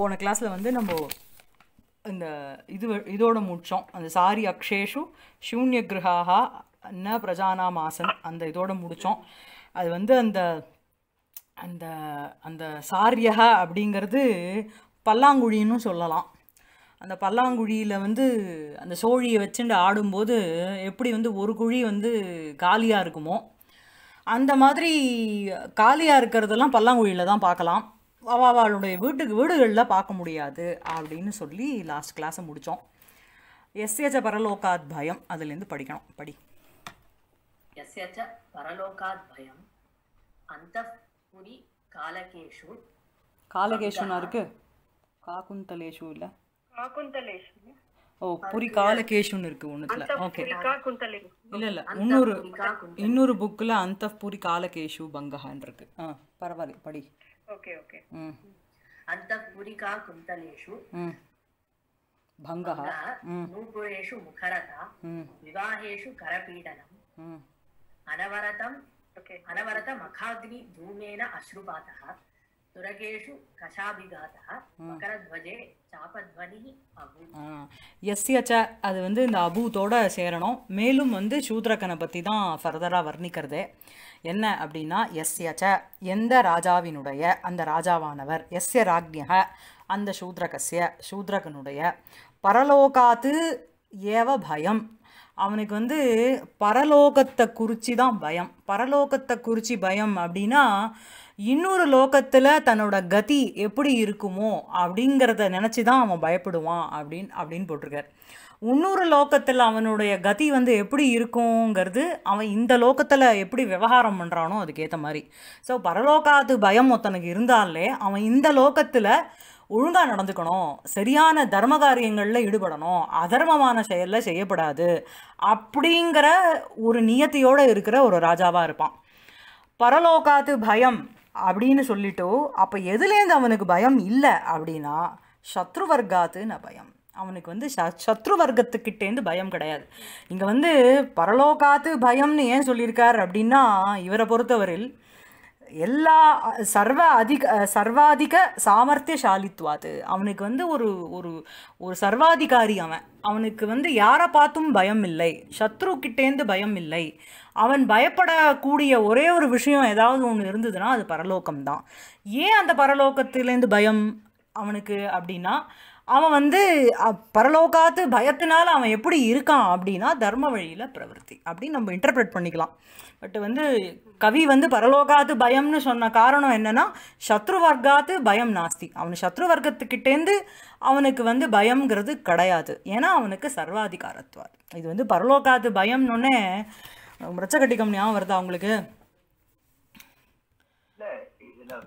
போன கிளாஸில் வந்து நம்ம இந்த இது இதோட முடித்தோம் அந்த சாரி அக்ஷேஷு சூன்ய கிரகாக அண்ண பிரஜானா மாசன் அந்த இதோட முடித்தோம் அது வந்து அந்த அந்த அந்த சாரியா அப்படிங்கிறது பல்லாங்குழின்னு சொல்லலாம் அந்த பல்லாங்குழியில் வந்து அந்த சோழியை வச்சுட்டு ஆடும்போது எப்படி வந்து ஒரு குழி வந்து காலியாக இருக்குமோ அந்த மாதிரி காலியாக இருக்கிறதெல்லாம் பல்லாங்குழியில் தான் பார்க்கலாம் அவளுடைய வீட்டுக்கு வீடுகளில் பார்க்க முடியாது அப்படின்னு சொல்லி லாஸ்ட் கிளாஸை முடித்தோம் எஸ்ஏஜ பரலோகாத் பயம் அதுலேருந்து படிக்கணும் படி எஸ்ஏஜ பரலோகாத் பயம் அந்த புரி காலகேஷு காலகேஷுனா இருக்கு காகுந்தலேஷு இல்ல ஓ புரி காலகேஷுன்னு இருக்கு ஒண்ணுத்துல ஓகே இல்ல இல்ல இன்னொரு இன்னொரு புக்ல அந்த புரி காலகேஷு பங்கஹான் இருக்கு பரவாயில்ல படி ఓకే ఓకే అంతఃపురికా కుంతలేషు భంగ నూపురేషు ముఖరత వివాహేషు కరపీడనం అనవరతం అనవరత మఖాగ్ని ధూమేన అశ్రుపాత ச அது வந்து இந்த அபூத்தோட சேரணும் மேலும் வந்து சூத்ரகனை பற்றி தான் ஃபர்தரா வர்ணிக்கிறது என்ன அப்படின்னா எஸ் ச எந்த ராஜாவினுடைய அந்த ராஜாவானவர் எஸ்ய ராஜ்யக அந்த சூத்ரகசிய சூத்ரகனுடைய பரலோகாத்து ஏவ பயம் அவனுக்கு வந்து பரலோகத்தை குறித்து தான் பயம் பரலோகத்தை குறித்து பயம் அப்படின்னா இன்னொரு லோகத்தில் தன்னோட கதி எப்படி இருக்குமோ அப்படிங்கிறத நினச்சி தான் அவன் பயப்படுவான் அப்படின்னு அப்படின்னு போட்டிருக்கார் இன்னொரு லோகத்தில் அவனுடைய கதி வந்து எப்படி இருக்குங்கிறது அவன் இந்த லோகத்தில் எப்படி விவகாரம் பண்ணுறானோ அதுக்கேற்ற மாதிரி ஸோ பரலோகாத்து பயம் ஒருத்தனுக்கு இருந்தாலே அவன் இந்த லோகத்தில் ஒழுங்காக நடந்துக்கணும் சரியான தர்ம காரியங்களில் ஈடுபடணும் அதர்மமான செயலில் செய்யப்படாது அப்படிங்கிற ஒரு நியத்தியோடு இருக்கிற ஒரு ராஜாவாக இருப்பான் பரலோகாத்து பயம் அப்படின்னு சொல்லிட்டோ அப்போ எதுலேருந்து அவனுக்கு பயம் இல்லை அப்படின்னா சத்ரு சத்ருவர்காத்துன்னு பயம் அவனுக்கு வந்து ச சத்ரு வர்க்கத்துக்கிட்டேருந்து பயம் கிடையாது இங்கே வந்து பரலோகாத்து பயம்னு ஏன் சொல்லியிருக்கார் அப்படின்னா இவரை பொறுத்தவரில் எல்லா சர்வ அதிக சர்வாதிக சாமர்த்தியசாலித்துவாது அவனுக்கு வந்து ஒரு ஒரு ஒரு சர்வாதிகாரி அவன் அவனுக்கு வந்து யாரை பார்த்தும் பயம் இல்லை சத்ருக்கிட்டேருந்து பயம் இல்லை அவன் பயப்படக்கூடிய ஒரே ஒரு விஷயம் ஏதாவது ஒன்று இருந்ததுன்னா அது பரலோகம் தான் ஏன் அந்த பரலோகத்திலேருந்து பயம் அவனுக்கு அப்படின்னா அவன் வந்து பரலோகாத்து பயத்தினால அவன் எப்படி இருக்கான் அப்படின்னா தர்ம வழியில் பிரவர்த்தி அப்படின்னு நம்ம இன்டர்பிரட் பண்ணிக்கலாம் பட் வந்து கவி வந்து பரலோகாத்து பயம்னு சொன்ன காரணம் என்னென்னா சத்ரு வர்க்காத்து பயம் நாஸ்தி அவன் சத்ரு வர்க்கத்துக்கிட்டேருந்து அவனுக்கு வந்து பயம்ங்கிறது கிடையாது ஏன்னா அவனுக்கு சர்வாதிகாரத்துவார் இது வந்து பரலோகாத்து பயம்னு முரச்சக்கட்டி கம்பெனி ஞாபகம் வருதா உங்களுக்கு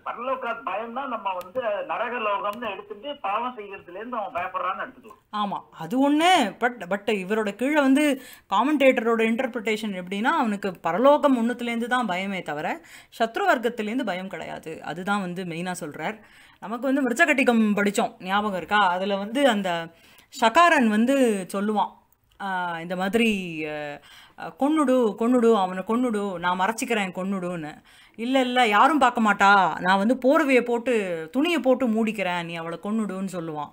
பரலோக பயம் நம்ம வந்து நரகலோகம்னு எடுத்துட்டு பாவம் செய்யறதுல இருந்து அவன் பயப்படுறான்னு எடுத்துக்கலாம் ஆமா அது ஒண்ணு பட் பட் இவரோட கீழே வந்து காமெண்டேட்டரோட இன்டர்பிரிட்டேஷன் எப்படின்னா அவனுக்கு பரலோகம் ஒன்றுத்துலேருந்து தான் பயமே தவிர சத்ரு வர்க்கத்துலேருந்து பயம் கிடையாது அதுதான் வந்து மெயினாக சொல்கிறார் நமக்கு வந்து மிருச்சகட்டிகம் படித்தோம் ஞாபகம் இருக்கா அதில் வந்து அந்த ஷகாரன் வந்து சொல்லுவான் இந்த மாதிரி கொன்னுடு கொன்னுடு அவனை கொன்னுடு நான் மறைச்சிக்கிறேன் கொன்னுடுன்னு இல்லை இல்லை யாரும் பார்க்க மாட்டா நான் வந்து போர்வையை போட்டு துணியை போட்டு மூடிக்கிறேன் நீ அவளை கொன்னுடுன்னு சொல்லுவான்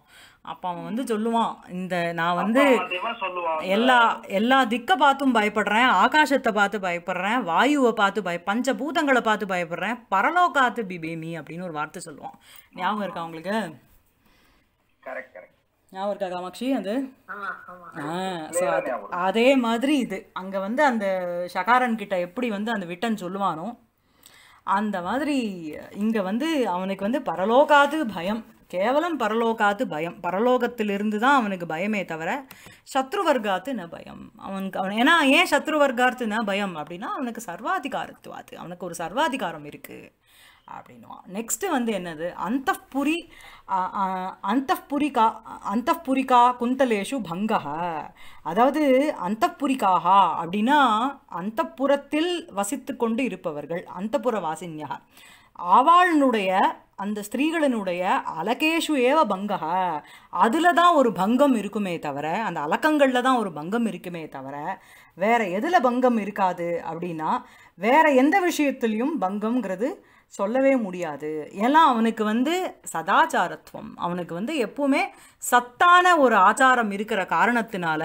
அப்போ அவன் வந்து சொல்லுவான் இந்த நான் வந்து எல்லா எல்லா திக்கை பார்த்தும் பயப்படுறேன் ஆகாசத்தை பார்த்து பயப்படுறேன் வாயுவை பார்த்து பய பஞ்ச பூதங்களை பார்த்து பயப்படுறேன் பரலோகாத்து பிபேமி அப்படின்னு ஒரு வார்த்தை சொல்லுவான் ஞாபகம் இருக்கா அவங்களுக்கு கரெக்ட் கரெக்ட் ஞாபகம் இருக்கா காமாட்சி அது அதே மாதிரி இது அங்கே வந்து அந்த ஷகாரன் கிட்ட எப்படி வந்து அந்த விட்டன் சொல்லுவானோ அந்த மாதிரி இங்கே வந்து அவனுக்கு வந்து பரலோகாது பயம் கேவலம் பரலோகாத்து பயம் பரலோகத்திலிருந்து தான் அவனுக்கு பயமே தவிர சத்ருவர்காத்து ந பயம் அவனுக்கு அவன் ஏன்னா ஏன் சத்ரு சத்ருவர்காத்து ந பயம் அப்படின்னா அவனுக்கு சர்வாதிகாரத்துவாது அவனுக்கு ஒரு சர்வாதிகாரம் இருக்குது அப்படின்வா நெக்ஸ்ட்டு வந்து என்னது அந்தப்புரி அந்தப்புரிகா அந்தப்புரிகா குந்தலேஷு பங்கக அதாவது அந்தப்புரிகாகா அப்படின்னா அந்தப்புறத்தில் வசித்து கொண்டு இருப்பவர்கள் அந்தப்புற வாசின்யா ஆவாளனுடைய அந்த ஸ்திரீகளினுடைய அலகேஷு ஏவ பங்கக அதில் தான் ஒரு பங்கம் இருக்குமே தவிர அந்த அலக்கங்களில் தான் ஒரு பங்கம் இருக்குமே தவிர வேறு எதில் பங்கம் இருக்காது அப்படின்னா வேறு எந்த விஷயத்துலேயும் பங்கம்ங்கிறது சொல்லவே முடியாது ஏன்னா அவனுக்கு வந்து சதாச்சாரத்துவம் அவனுக்கு வந்து எப்பவுமே சத்தான ஒரு ஆச்சாரம் இருக்கிற காரணத்தினால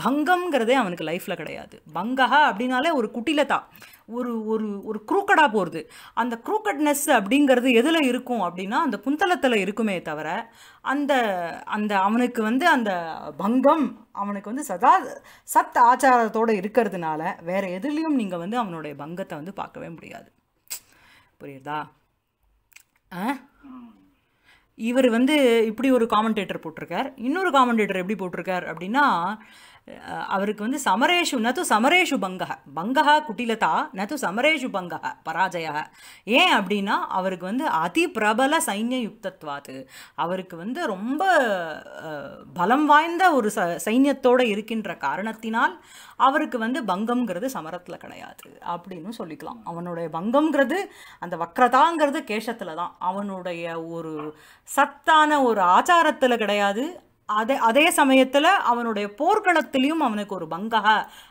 பங்கம்ங்கிறதே அவனுக்கு லைஃப்பில் கிடையாது பங்கா அப்படின்னாலே ஒரு குட்டிலதா ஒரு ஒரு ஒரு குரூக்கடாக போகிறது அந்த குரூக்கட்னஸ் அப்படிங்கிறது எதில் இருக்கும் அப்படின்னா அந்த புந்தளத்தில் இருக்குமே தவிர அந்த அந்த அவனுக்கு வந்து அந்த பங்கம் அவனுக்கு வந்து சதா சத் ஆச்சாரத்தோடு இருக்கிறதுனால வேறு எதுலேயும் நீங்கள் வந்து அவனுடைய பங்கத்தை வந்து பார்க்கவே முடியாது புரியுதா ஆ இவர் வந்து இப்படி ஒரு காமெண்டேட்டர் போட்டிருக்கார் இன்னொரு காமெண்டேட்டர் எப்படி போட்டிருக்கார் அப்படின்னா அவருக்கு வந்து சமரேஷு நத்து சமரேஷு பங்கக பங்கக குட்டிலதா நத்து சமரேஷு பங்கக பராஜய ஏன் அப்படின்னா அவருக்கு வந்து அதி பிரபல சைன்ய யுக்தத்வாது அவருக்கு வந்து ரொம்ப பலம் வாய்ந்த ஒரு ச சைன்யத்தோடு இருக்கின்ற காரணத்தினால் அவருக்கு வந்து பங்கம்ங்கிறது சமரத்தில் கிடையாது அப்படின்னு சொல்லிக்கலாம் அவனுடைய பங்கம்ங்கிறது அந்த வக்ரதாங்கிறது கேஷத்தில் தான் அவனுடைய ஒரு சத்தான ஒரு ஆச்சாரத்தில் கிடையாது அதே அதே சமயத்தில் அவனுடைய போர்க்களத்திலையும் அவனுக்கு ஒரு பங்கக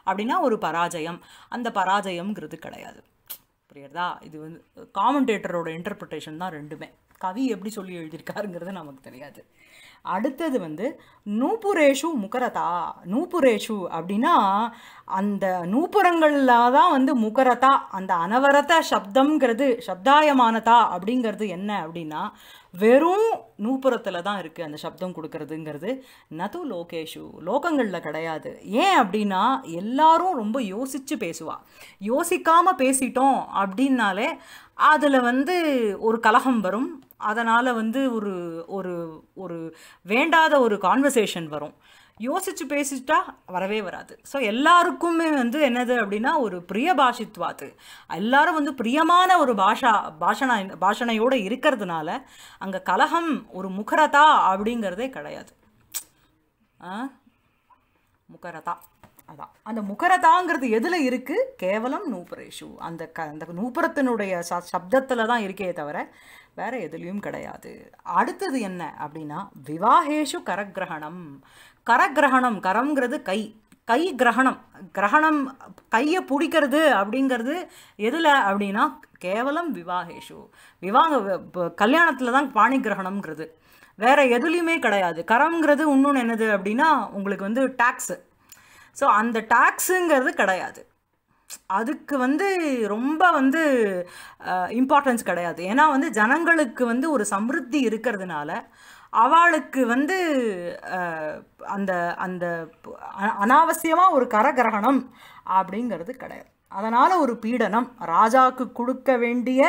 அப்படின்னா ஒரு பராஜயம் அந்த பராஜயம்ங்கிறது கிடையாது புரியுறதா இது வந்து காமெண்டேட்டரோட இன்டர்பிரிட்டேஷன் தான் ரெண்டுமே கவி எப்படி சொல்லி எழுதியிருக்காருங்கிறது நமக்கு தெரியாது அடுத்தது வந்து நூப்புரேஷு முகரதா நூப்புரேஷு அப்படின்னா அந்த நூப்புரங்களில் தான் வந்து முகரதா அந்த அனவரத சப்தம்ங்கிறது சப்தாயமானதா அப்படிங்கிறது என்ன அப்படின்னா வெறும் நூப்புறத்தில் தான் இருக்குது அந்த சப்தம் கொடுக்கறதுங்கிறது நது லோகேஷு லோகங்களில் கிடையாது ஏன் அப்படின்னா எல்லாரும் ரொம்ப யோசித்து பேசுவாள் யோசிக்காமல் பேசிட்டோம் அப்படின்னாலே அதில் வந்து ஒரு கலகம் வரும் அதனால் வந்து ஒரு ஒரு ஒரு வேண்டாத ஒரு கான்வர்சேஷன் வரும் யோசித்து பேசிட்டா வரவே வராது ஸோ எல்லாருக்குமே வந்து என்னது அப்படின்னா ஒரு பிரிய பாஷித்வாத்து எல்லாரும் வந்து பிரியமான ஒரு பாஷா பாஷணா பாஷணையோடு இருக்கிறதுனால அங்கே கலகம் ஒரு முகரதா அப்படிங்கிறதே கிடையாது முகரதா அதான் அந்த முகரதாங்கிறது எதில் இருக்குது கேவலம் நூபுரேஷு அந்த க அந்த நூபுரத்தினுடைய ச சப்தத்தில் தான் இருக்கே தவிர வேறு எதுலேயும் கிடையாது அடுத்தது என்ன அப்படின்னா விவாகேஷு கரகிரகணம் கரகிரகணம் கரம்ங்கிறது கை கை கிரகணம் கிரகணம் கையை பிடிக்கிறது அப்படிங்கிறது எதில் அப்படின்னா கேவலம் விவாகேஷு விவாக கல்யாணத்தில் தான் பாணி கிரகணம்ங்கிறது வேறு எதுலேயுமே கிடையாது கரம்ங்கிறது இன்னொன்று என்னது அப்படின்னா உங்களுக்கு வந்து டேக்ஸு ஸோ அந்த டேக்ஸுங்கிறது கிடையாது அதுக்கு வந்து ரொம்ப வந்து இம்பார்ட்டன்ஸ் கிடையாது ஏன்னா வந்து ஜனங்களுக்கு வந்து ஒரு சமிருத்தி இருக்கிறதுனால அவளுக்கு வந்து அந்த அந்த அனாவசியமாக ஒரு கரகிரகணம் அப்படிங்கிறது கிடையாது அதனால் ஒரு பீடனம் ராஜாவுக்கு கொடுக்க வேண்டிய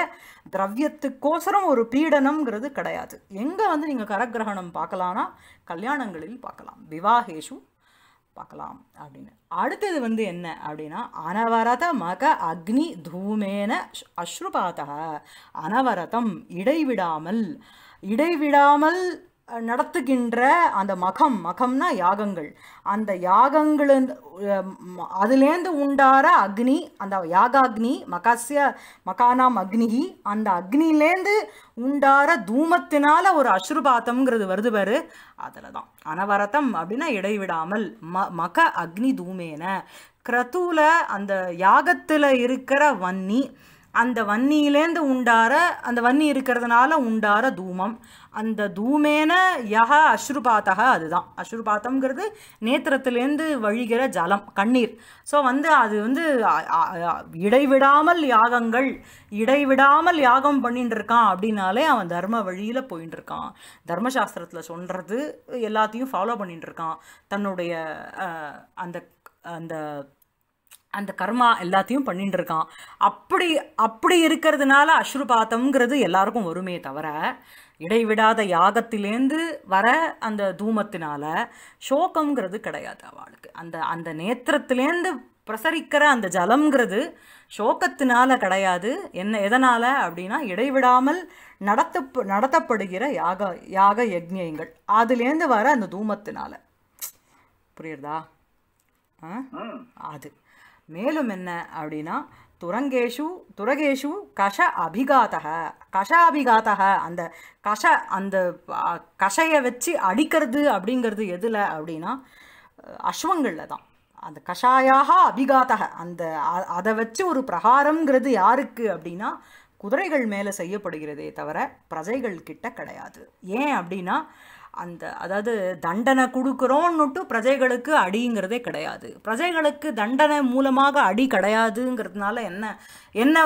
திரவியத்துக்கோசரம் ஒரு பீடனம்ங்கிறது கிடையாது எங்கே வந்து நீங்கள் கரகிரகணம் பார்க்கலான்னா கல்யாணங்களில் பார்க்கலாம் விவாகேஷு பார்க்கலாம் அப்படின்னு அடுத்தது வந்து என்ன அப்படின்னா அனவரத மக அக்னி தூமேன அஸ்ருபாத்தக அனவரதம் இடைவிடாமல் இடைவிடாமல் நடத்துகின்ற அந்த மகம் மகம்னா யாகங்கள் அந்த யாகங்கள் அதுலேருந்து உண்டார அக்னி அந்த யாகாக்னி மகாசிய மகானாம் அக்னிகி அந்த அக்னிலேருந்து உண்டார தூமத்தினால ஒரு அஸ்ருபாத்தம்ங்கிறது வருது பாரு அதில் தான் அனவரதம் அப்படின்னா இடைவிடாமல் ம மக அக்னி தூமேன கிரத்துவில் அந்த யாகத்தில் இருக்கிற வன்னி அந்த வன்னியிலேருந்து உண்டார அந்த வன்னி இருக்கிறதுனால உண்டார தூமம் அந்த தூமேன யக அஸ்ருபாத்தக அதுதான் அஸ்ருபாத்தம்ங்கிறது நேத்திரத்துலேருந்து வழிகிற ஜலம் கண்ணீர் ஸோ வந்து அது வந்து இடைவிடாமல் யாகங்கள் இடைவிடாமல் யாகம் பண்ணிட்டு இருக்கான் அப்படின்னாலே அவன் தர்ம வழியில் போயின்னு இருக்கான் தர்மசாஸ்திரத்தில் சொல்கிறது எல்லாத்தையும் ஃபாலோ பண்ணிட்டு இருக்கான் தன்னுடைய அந்த அந்த அந்த கர்மா எல்லாத்தையும் பண்ணிட்டு இருக்கான் அப்படி அப்படி இருக்கிறதுனால அஸ்ருபாத்தம்ங்கிறது எல்லாருக்கும் வருமே தவிர இடைவிடாத யாகத்திலேருந்து வர அந்த தூமத்தினால சோகம்ங்கிறது கிடையாது அவளுக்கு அந்த அந்த நேத்திரத்துலேருந்து பிரசரிக்கிற அந்த ஜலம்ங்கிறது சோகத்தினால கிடையாது என்ன எதனால் அப்படின்னா இடைவிடாமல் நடத்த நடத்தப்படுகிற யாக யாக யஜ்யங்கள் அதுலேருந்து வர அந்த தூமத்தினால புரியுறதா அது மேலும் என்ன அப்படின்னா துரங்கேஷு துரகேஷு கஷ அபிகாத்தக கஷ அபிகாத்தக அந்த கஷ அந்த கஷையை வச்சு அடிக்கிறது அப்படிங்கிறது எதில் அப்படின்னா அஸ்வங்களில் தான் அந்த கஷாயாக அபிகாத்தக அந்த அதை வச்சு ஒரு பிரகாரங்கிறது யாருக்கு அப்படின்னா குதிரைகள் மேலே செய்யப்படுகிறதே தவிர பிரஜைகள் கிட்ட கிடையாது ஏன் அப்படின்னா அந்த அதாவது தண்டனை கொடுக்குறோன்னுட்டு பிரஜைகளுக்கு அடிங்கிறதே கிடையாது பிரஜைகளுக்கு தண்டனை மூலமாக அடி கிடையாதுங்கிறதுனால என்ன என்ன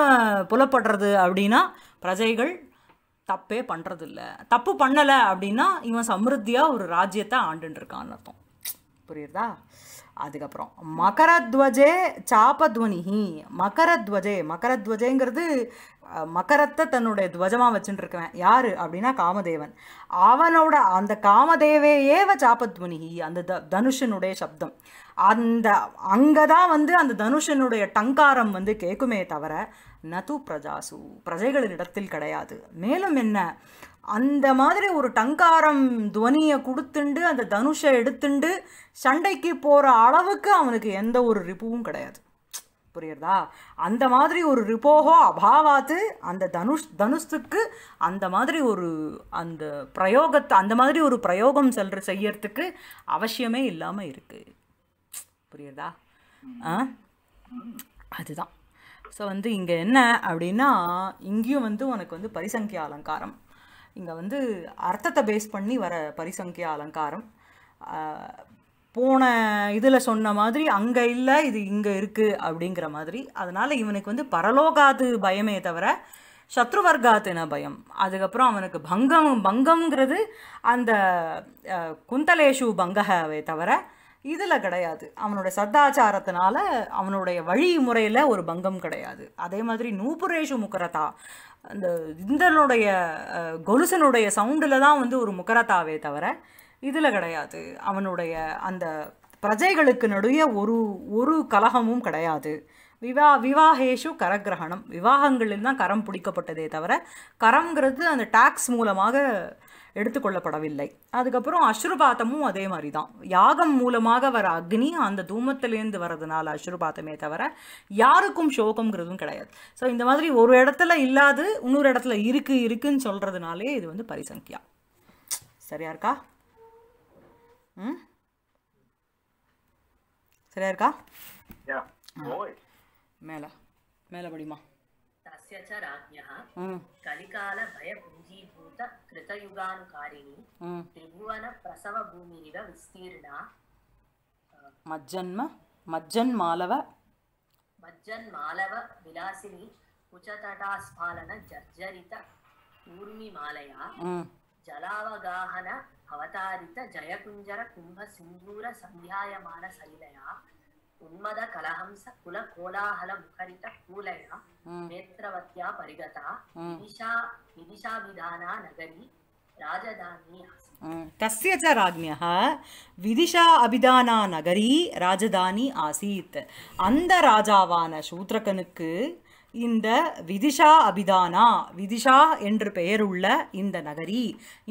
புலப்படுறது அப்படின்னா பிரஜைகள் தப்பே பண்ணுறதில்ல தப்பு பண்ணலை அப்படின்னா இவன் சமிருத்தியாக ஒரு ராஜ்யத்தை ஆண்டுருக்கான்னு அர்த்தம் புரியுறதா அதுக்கப்புறம் மகரத்வஜே சாபத்வனிஹி மகரத்வஜே மகரத்வஜேங்கிறது மகரத்தை தன்னுடைய துவஜமாக வச்சுட்டு இருக்கவன் யார் அப்படின்னா காமதேவன் அவனோட அந்த காமதேவையே சாபத்முனிகி அந்த த தனுஷனுடைய சப்தம் அந்த அங்கே தான் வந்து அந்த தனுஷனுடைய டங்காரம் வந்து கேட்குமே தவிர நது பிரஜாசு பிரஜைகளின் இடத்தில் கிடையாது மேலும் என்ன அந்த மாதிரி ஒரு டங்காரம் துவனியை கொடுத்துண்டு அந்த தனுஷை எடுத்துண்டு சண்டைக்கு போகிற அளவுக்கு அவனுக்கு எந்த ஒரு ரிப்புவும் கிடையாது புரியுறதா அந்த மாதிரி ஒரு ரிப்போகோ அபாவாத்து அந்த தனுஷ் தனுஷ்த்துக்கு அந்த மாதிரி ஒரு அந்த பிரயோகத்தை அந்த மாதிரி ஒரு பிரயோகம் செல்ற செய்யறதுக்கு அவசியமே இல்லாமல் இருக்குது புரியுறதா அதுதான் ஸோ வந்து இங்கே என்ன அப்படின்னா இங்கேயும் வந்து உனக்கு வந்து பரிசங்கியா அலங்காரம் இங்கே வந்து அர்த்தத்தை பேஸ் பண்ணி வர பரிசங்கியா அலங்காரம் போன இதில் சொன்ன மாதிரி அங்கே இல்லை இது இங்கே இருக்குது அப்படிங்கிற மாதிரி அதனால் இவனுக்கு வந்து பரலோகாது பயமே தவிர சத்ருவர்காத்தின பயம் அதுக்கப்புறம் அவனுக்கு பங்கம் பங்கம்ங்கிறது அந்த குந்தலேஷு பங்ககவே தவிர இதில் கிடையாது அவனுடைய சத்தாச்சாரத்தினால அவனுடைய வழிமுறையில் ஒரு பங்கம் கிடையாது அதே மாதிரி நூபுரேஷு முக்கரதா அந்த இந்தனுடைய கொலுசனுடைய சவுண்டில் தான் வந்து ஒரு முக்கரதாவே தவிர இதில் கிடையாது அவனுடைய அந்த பிரஜைகளுக்கு நடுவே ஒரு ஒரு கலகமும் கிடையாது விவா விவாகேஷு கரகிரகணம் விவாகங்களில் தான் கரம் பிடிக்கப்பட்டதே தவிர கரங்கிறது அந்த டாக்ஸ் மூலமாக எடுத்துக்கொள்ளப்படவில்லை அதுக்கப்புறம் அஸ்ருபாத்தமும் அதே மாதிரி தான் யாகம் மூலமாக வர அக்னி அந்த தூமத்திலேருந்து வர்றதுனால அஸ்ருபாத்தமே தவிர யாருக்கும் சோகம்ங்கிறதும் கிடையாது ஸோ இந்த மாதிரி ஒரு இடத்துல இல்லாது இன்னொரு இடத்துல இருக்குது இருக்குன்னு சொல்கிறதுனாலே இது வந்து பரிசங்கியா சரியா இருக்கா ம் சரியா இருக்கா மேல மேல படிமா తస్య చ రాజ్ఞ కలికాల భయపుంజీభూత కృతయుగానుకారిణి త్రిభువన ప్రసవ భూమిరివ విస్తీర్ణ మజ్జన్మ మజ్జన్ మాలవ మజ్జన్ మాలవ విలాసిని కుచతటాస్ఫాలన జర్జరిత ఊర్మిమాలయ జలావగాహన அவதாரித்த ஜயகுஞ்சர கும்ப சிந்தூர சந்தியாயமான சலிலையா உன்மத கலஹம்ச குல கோலாகல முகரித்த கூலயா நேத்திரவத்யா பரிகதா விதிஷா விதிஷாவிதானா நகரி तस्य च राज्ञः विदिशा அபிதானா நகரி ராஜதானி ஆசீத் அந்த ராஜாவான சூத்ரகனுக்கு இந்த விதிஷா அபிதானா விதிஷா என்று பெயருள்ள இந்த நகரி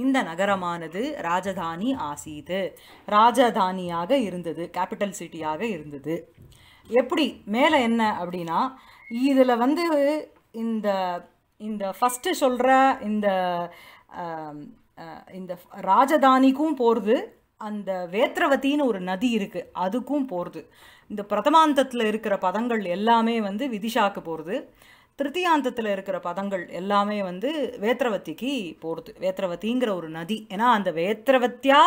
இந்த நகரமானது ராஜதானி ஆசீது ராஜதானியாக இருந்தது கேபிட்டல் சிட்டியாக இருந்தது எப்படி மேலே என்ன அப்படின்னா இதில் வந்து இந்த இந்த ஃபஸ்ட்டு சொல்கிற இந்த இந்த ராஜதானிக்கும் போகிறது அந்த வேத்ரவத்தின்னு ஒரு நதி இருக்குது அதுக்கும் போகிறது இந்த பிரதமாந்தத்தில் இருக்கிற பதங்கள் எல்லாமே வந்து விதிஷாக்கு போகிறது திருத்தியாந்தத்தில் இருக்கிற பதங்கள் எல்லாமே வந்து வேத்ரவத்திக்கு போகிறது வேத்ரவத்திங்கிற ஒரு நதி ஏன்னா அந்த வேத்ரவத்தியா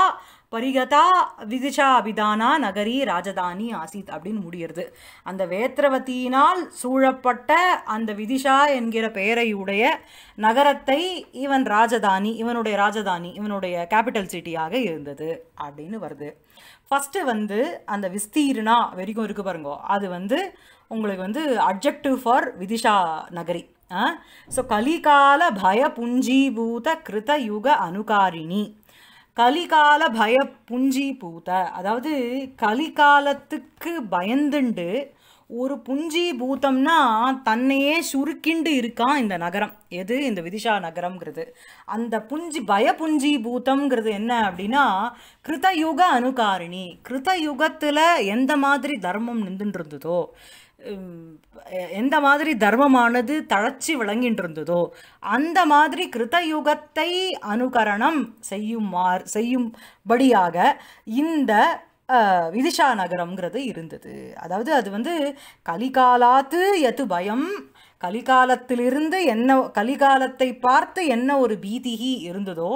பரிகதா விதிஷா அபிதானா நகரி ராஜதானி ஆசித் அப்படின்னு முடியறது அந்த வேத்திரவத்தியினால் சூழப்பட்ட அந்த விதிஷா என்கிற பெயரையுடைய நகரத்தை இவன் ராஜதானி இவனுடைய ராஜதானி இவனுடைய கேபிட்டல் சிட்டியாக இருந்தது அப்படின்னு வருது ஃபஸ்ட்டு வந்து அந்த விஸ்தீர்ணா வரைக்கும் இருக்குது பாருங்க அது வந்து உங்களுக்கு வந்து அப்ஜெக்டிவ் ஃபார் விதிஷா நகரி ஸோ கலிகால பய புஞ்சீபூத கிருத யுக அனுகாரிணி கலிகால பய புஞ்சி பூத்த அதாவது கலிகாலத்துக்கு பயந்துண்டு ஒரு புஞ்சி பூத்தம்னா தன்னையே சுருக்கிண்டு இருக்கான் இந்த நகரம் எது இந்த விதிஷா நகரம்ங்கிறது அந்த புஞ்சி பய புஞ்சி பூத்தம்ங்கிறது என்ன அப்படின்னா அனுகாரிணி கிருத யுகத்தில் எந்த மாதிரி தர்மம் நின்றுட்டு இருந்ததோ எந்த மாதிரி தர்மமானது தழைச்சி விளங்கின்றிருந்ததோ அந்த மாதிரி கிருதயுகத்தை அனுகரணம் செய்யுமாறு செய்யும்படியாக இந்த விதிஷா நகரங்கிறது இருந்தது அதாவது அது வந்து கலிகாலாத்து எது பயம் கலிகாலத்திலிருந்து என்ன கலிகாலத்தை பார்த்து என்ன ஒரு பீதிகி இருந்ததோ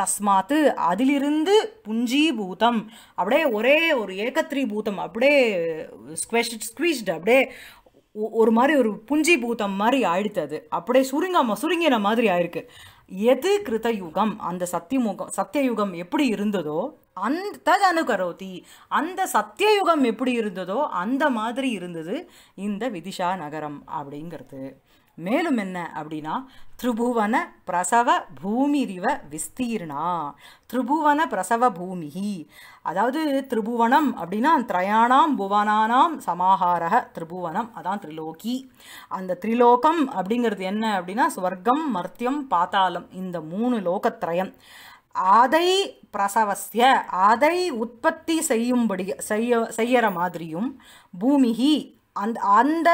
தஸ்மாத்து அதிலிருந்து புஞ்சீபூதம் அப்படியே ஒரே ஒரு ஏகத்ரி பூதம் அப்படியே ஸ்குவெஷ்ட் ஸ்குவீஷ்டு அப்படியே ஒரு மாதிரி ஒரு புஞ்சி பூதம் மாதிரி ஆயிடுத்து அது அப்படியே சுருங்க சுருங்கின மாதிரி ஆயிருக்கு எது கிருதயுகம் அந்த சத்தியமுகம் சத்தியயுகம் எப்படி இருந்ததோ அந்த அனுகரோதி அந்த சத்தியயுகம் எப்படி இருந்ததோ அந்த மாதிரி இருந்தது இந்த விதிஷா நகரம் அப்படிங்கிறது மேலும் என்ன அப்படின்னா திரிபுவன பிரசவ பூமி ரிவ விஸ்தீர்ணா திரிபுவன பிரசவ பூமி அதாவது திரிபுவனம் அப்படின்னா திரயாணாம் புவனானாம் சமாஹாரக திரிபுவனம் அதான் திரிலோகி அந்த திரிலோகம் அப்படிங்கிறது என்ன அப்படின்னா ஸ்வர்க்கம் மர்த்தியம் பாத்தாளம் இந்த மூணு லோகத்ரயம் அதை பிரசவசிய அதை உற்பத்தி செய்யும்படி செய்ய செய்யற மாதிரியும் பூமிகி அந்த அந்த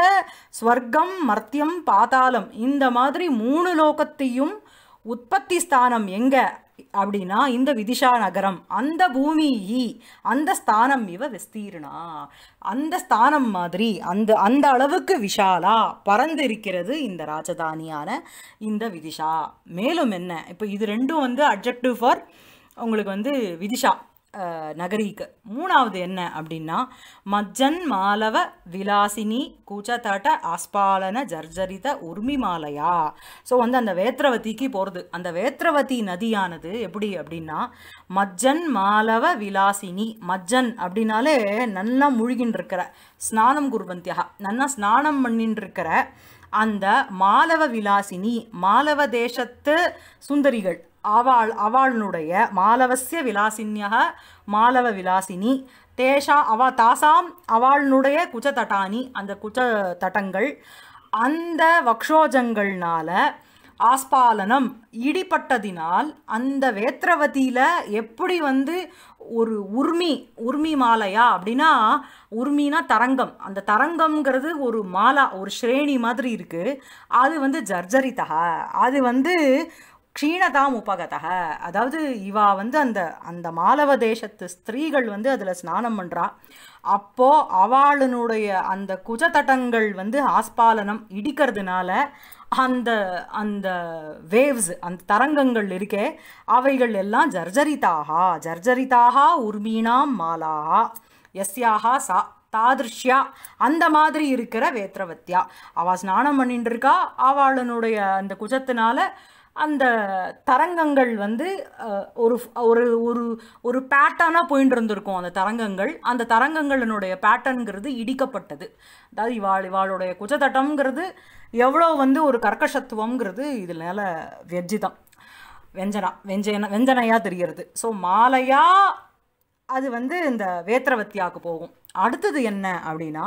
ஸ்வர்க்கம் மர்த்தியம் பாதாளம் இந்த மாதிரி மூணு லோகத்தையும் உற்பத்தி ஸ்தானம் எங்கே அப்படின்னா இந்த விதிஷா நகரம் அந்த பூமி அந்த ஸ்தானம் இவ விஸ்தீர்ணா அந்த ஸ்தானம் மாதிரி அந்த அந்த அளவுக்கு விஷாலா பறந்து இருக்கிறது இந்த ராஜதானியான இந்த விதிஷா மேலும் என்ன இப்போ இது ரெண்டும் வந்து அப்ஜெக்டிவ் ஃபார் உங்களுக்கு வந்து விதிஷா நகரீக்கு மூணாவது என்ன அப்படின்னா மஜ்ஜன் மாலவ விலாசினி கூச்சத்தாட்ட ஆஸ்பாலன ஜர்ஜரித உர்மி மாலையா ஸோ வந்து அந்த வேத்ரவதிக்கு போகிறது அந்த வேத்ரவதி நதியானது எப்படி அப்படின்னா மஜ்ஜன் மாலவ விலாசினி மஜ்ஜன் அப்படின்னாலே நல்லா முழுகின்னு இருக்கிற ஸ்நானம் குருவந்தியா நல்லா ஸ்நானம் பண்ணின்னு இருக்கிற அந்த மாலவ விலாசினி மாலவ தேசத்து சுந்தரிகள் அவள் அவளுடைய மாலவசிய விலாசின்யக மாலவ விலாசினி தேஷா அவா தாசாம் அவளுடைய குச்சதட்டானி அந்த குச்ச தட்டங்கள் அந்த வக்ஷோஜங்கள்னால ஆஸ்பாலனம் இடிப்பட்டதினால் அந்த வேத்திரவதியில் எப்படி வந்து ஒரு உர்மி உர்மி மாலையா அப்படின்னா உர்மினா தரங்கம் அந்த தரங்கம்ங்கிறது ஒரு மாலா ஒரு ஸ்ரேணி மாதிரி இருக்குது அது வந்து ஜர்ஜரித்தகா அது வந்து க்ஷீணதாம் உபகதக அதாவது இவா வந்து அந்த அந்த மாலவ தேசத்து ஸ்திரீகள் வந்து அதில் ஸ்நானம் பண்ணுறா அப்போது அவாளுனுடைய அந்த குஜதட்டங்கள் வந்து ஆஸ்பாலனம் இடிக்கிறதுனால அந்த அந்த வேவ்ஸ் அந்த தரங்கங்கள் இருக்கே அவைகள் எல்லாம் ஜர்ஜரிதாகா ஜர்ஜரிதாகா உர்மீனாம் மாலாக எஸ்யாகா சா தாதிருஷ்யா அந்த மாதிரி இருக்கிற வேத்ரவத்யா அவள் ஸ்நானம் பண்ணிட்டு இருக்கா அந்த குஜத்தினால அந்த தரங்கங்கள் வந்து ஒரு ஒரு ஒரு ஒரு பேட்டர்னாக போயின்னு இருந்திருக்கும் அந்த தரங்கங்கள் அந்த தரங்கங்களினுடைய பேட்டர்ங்கிறது இடிக்கப்பட்டது அதாவது இவாள் இவாளுடைய குஜதட்டம்ங்கிறது எவ்வளோ வந்து ஒரு கர்க்கசத்துவங்கிறது இதனால வெஜ்ஜிதம் வெஞ்சனா வெஞ்சன வெஞ்சனையாக தெரிகிறது ஸோ மாலையாக அது வந்து இந்த வேத்திரவத்தியாவுக்கு போகும் அடுத்தது என்ன அப்படின்னா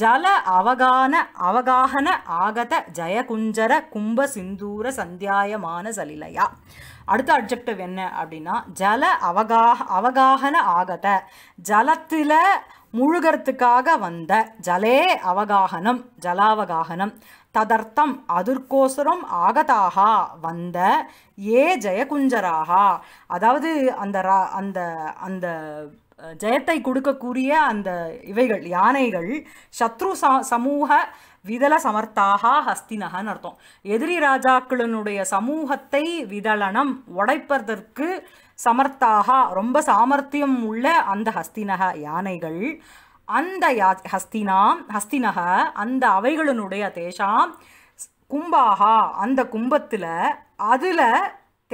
ஜல அவகான அவகாகன ஆகத ஜயகுஞ்சர கும்ப சிந்தூர சந்தியாயமான சலிலையா அடுத்த அப்ஜெக்டிவ் என்ன அப்படின்னா ஜல அவகாக அவகாகன ஆகத ஜலத்தில் முழுகிறதுக்காக வந்த ஜலே அவகாகனம் ஜலாவகாகனம் ததர்த்தம் அதற்கோசரம் ஆகதாக வந்த ஏ ஜெயகுஞ்சராக அதாவது அந்த அந்த அந்த ஜெயத்தை கொடுக்கக்கூடிய அந்த இவைகள் யானைகள் சத்ரு ச சமூக விதல சமர்த்தாக ஹஸ்தினகன்னு அர்த்தம் எதிரி ராஜாக்களினுடைய சமூகத்தை விதளனம் உடைப்பதற்கு சமர்த்தாக ரொம்ப சாமர்த்தியம் உள்ள அந்த ஹஸ்தினக யானைகள் அந்த யா ஹஸ்தினாம் ஹஸ்தினக அந்த அவைகளினுடைய தேஷாம் கும்பாகா அந்த கும்பத்தில் அதில்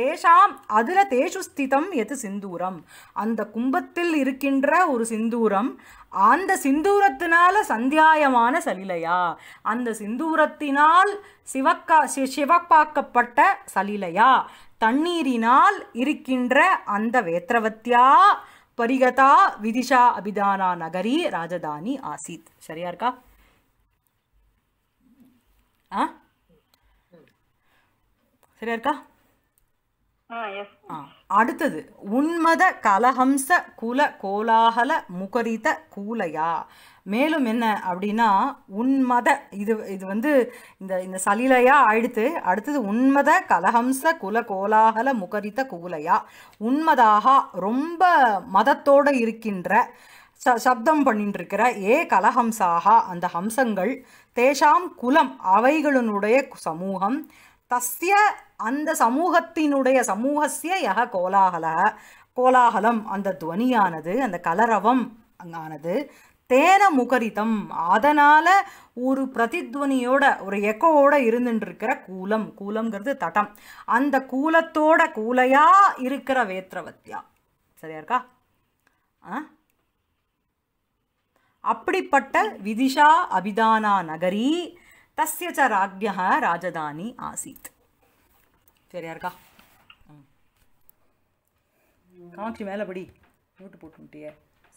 தேஷாம் அதில் தேஷு ஸ்திதம் எது சிந்தூரம் அந்த கும்பத்தில் இருக்கின்ற ஒரு சிந்தூரம் அந்த சிந்தூரத்தினால சந்தியாயமான சலிலையா அந்த சிந்தூரத்தினால் சிவக்கா சிவப்பாக்கப்பட்ட சலிலையா தண்ணீரினால் இருக்கின்ற அந்த வேத்ரவத்தியா பரிகதா விதிஷா அபிதானா நகரி ராஜதானி ஆசித் சரியா இருக்கா ஆ சரியா இருக்கா அடுத்தது உன்மத கலஹம்ச குல கோலாகல முகரித கூலையா மேலும் என்ன அப்படின்னா உன்மத இது இது வந்து இந்த இந்த சலிலையா அடுத்து அடுத்தது உன்மத கலஹம்ச குல கோலாகல முகரித கூலையா உன்மதாக ரொம்ப மதத்தோடு இருக்கின்ற ச சப்தம் பண்ணிட்டு இருக்கிற ஏ கலஹம்சாக அந்த ஹம்சங்கள் தேஷாம் குலம் அவைகளினுடைய சமூகம் தஸ்ய அந்த சமூகத்தினுடைய சமூகசிய யக கோலாகல கோலாகலம் அந்த துவனியானது அந்த கலரவம் ஆனது தேன முகரிதம் அதனால் ஒரு பிரதித்வனியோட ஒரு எக்கோவோட இருந்துட்டு கூலம் கூலம்ங்கிறது தட்டம் அந்த கூலத்தோட கூலையா இருக்கிற வேத்ரவத்யா சரியா இருக்கா ஆ அப்படிப்பட்ட விதிஷா அபிதானா நகரி தஸ்ய ச ராஜ்யः ராஜதானி ஆசித் சரியா இருக்கா காமாட்சி மேலே படி நோட்டு போட்டுட்டியே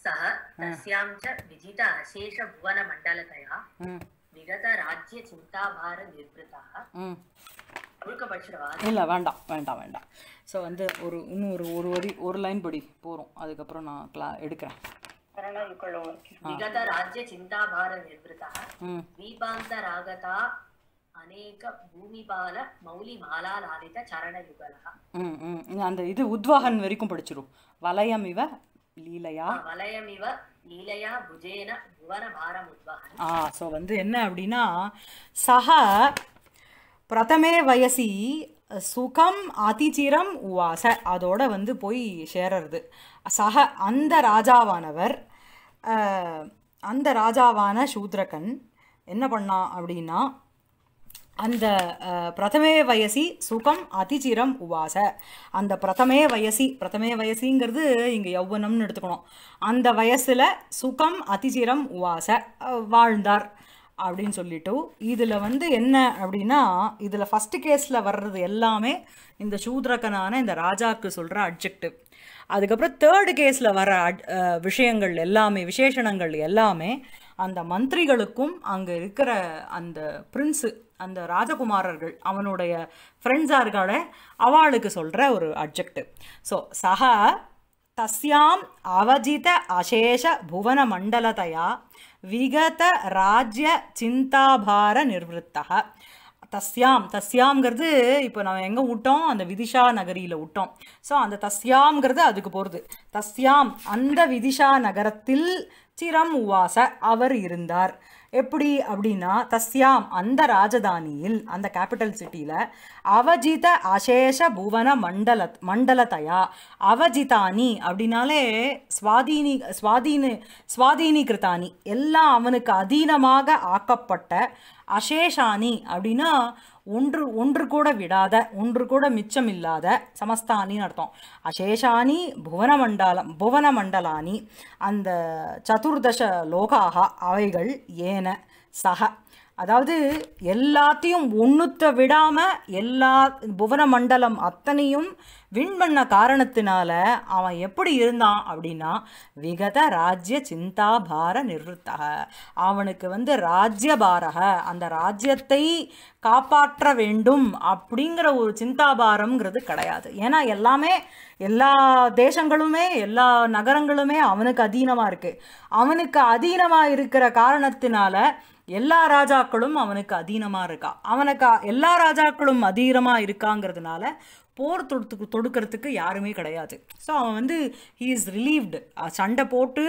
सः तस्यां च विजितशेषभुवनमण्डलतया विगतराज्यचिन्ताभारनिर्भृतः இல்லை வேண்டாம் வேண்டாம் வேண்டாம் ஸோ வந்து ஒரு இன்னும் ஒரு ஒரு வரி ஒரு லைன் படி போகிறோம் அதுக்கப்புறம் நான் கிளா எடுக்கிறேன் அந்த இது வரைக்கும் படிச்சிரும் வலயம் இவ லீலையா வலயம் இவ புஜேன ஆ ஸோ வந்து என்ன அப்படின்னா சக பிரதமே வயசி சுகம் அதிச்சிரம் உவாச அதோட வந்து போய் சேரறது சக அந்த ராஜாவானவர் அந்த ராஜாவான சூத்ரகன் என்ன பண்ணான் அப்படின்னா அந்த பிரதமே வயசி சுகம் அதிச்சிரம் உவாச அந்த பிரதமே வயசி பிரதமே வயசிங்கிறது இங்கே யௌவனம்னு எடுத்துக்கணும் அந்த வயசில் சுகம் அதிச்சிரம் உவாச வாழ்ந்தார் அப்படின்னு சொல்லிட்டு இதில் வந்து என்ன அப்படின்னா இதில் ஃபஸ்ட்டு கேஸில் வர்றது எல்லாமே இந்த சூத்ரகனான இந்த ராஜாவுக்கு சொல்கிற அப்ஜெக்டிவ் அதுக்கப்புறம் தேர்டு கேஸில் வர விஷயங்கள் எல்லாமே விசேஷணங்கள் எல்லாமே அந்த மந்திரிகளுக்கும் அங்கே இருக்கிற அந்த பிரின்ஸு அந்த ராஜகுமாரர்கள் அவனுடைய ஃப்ரெண்ட்ஸாக இருக்கால அவளுக்கு சொல்கிற ஒரு அப்ஜெக்டிவ் ஸோ சக தஸ்யாம் அவஜித அசேஷ புவன மண்டலதையா விகத ராஜ்ய சிந்தாபார நிர்வத்தக தஸ்யாம் தஸ்யாம்ங்கிறது இப்போ நம்ம எங்கே விட்டோம் அந்த விதிஷா நகரியில் விட்டோம் ஸோ அந்த தஸ்யாம்ங்கிறது அதுக்கு போகிறது தஸ்யாம் அந்த விதிஷா நகரத்தில் சிரம் உவாச அவர் இருந்தார் எப்படி அப்படின்னா தஸ்யாம் அந்த ராஜதானியில் அந்த கேபிட்டல் சிட்டியில் அவஜித அசேஷ புவன மண்டல மண்டலத்தையா அவஜிதானி அப்படின்னாலே சுவாதீனி சுவாதீனி சுவாதீனிகிருத்தானி எல்லாம் அவனுக்கு அதீனமாக ஆக்கப்பட்ட அசேஷானி அப்படின்னா ஒன்று ஒன்று கூட விடாத ஒன்று கூட மிச்சம் இல்லாத சமஸ்தானின்னு அர்த்தம் அசேஷானி புவனமண்டலம் புவனமண்டலானி அந்த சதுர்தச லோகாக அவைகள் ஏன சக அதாவது எல்லாத்தையும் ஒன்றுத்த விடாமல் எல்லா புவன மண்டலம் அத்தனையும் வின் பண்ண காரணத்தினால அவன் எப்படி இருந்தான் அப்படின்னா விகத ராஜ்ய சிந்தாபார நிறுத்தக அவனுக்கு வந்து ராஜ்யபாரக அந்த ராஜ்யத்தை காப்பாற்ற வேண்டும் அப்படிங்கிற ஒரு சிந்தாபாரம்ங்கிறது கிடையாது ஏன்னா எல்லாமே எல்லா தேசங்களுமே எல்லா நகரங்களுமே அவனுக்கு அதீனமாக இருக்குது அவனுக்கு அதீனமாக இருக்கிற காரணத்தினால எல்லா ராஜாக்களும் அவனுக்கு அதீனமாக இருக்கா அவனுக்கு எல்லா ராஜாக்களும் அதீனமாக இருக்காங்கிறதுனால போர் தொடுத்து தொடுக்கிறதுக்கு யாருமே கிடையாது ஸோ அவன் வந்து ஹீ இஸ் ரிலீவ்டு சண்டை போட்டு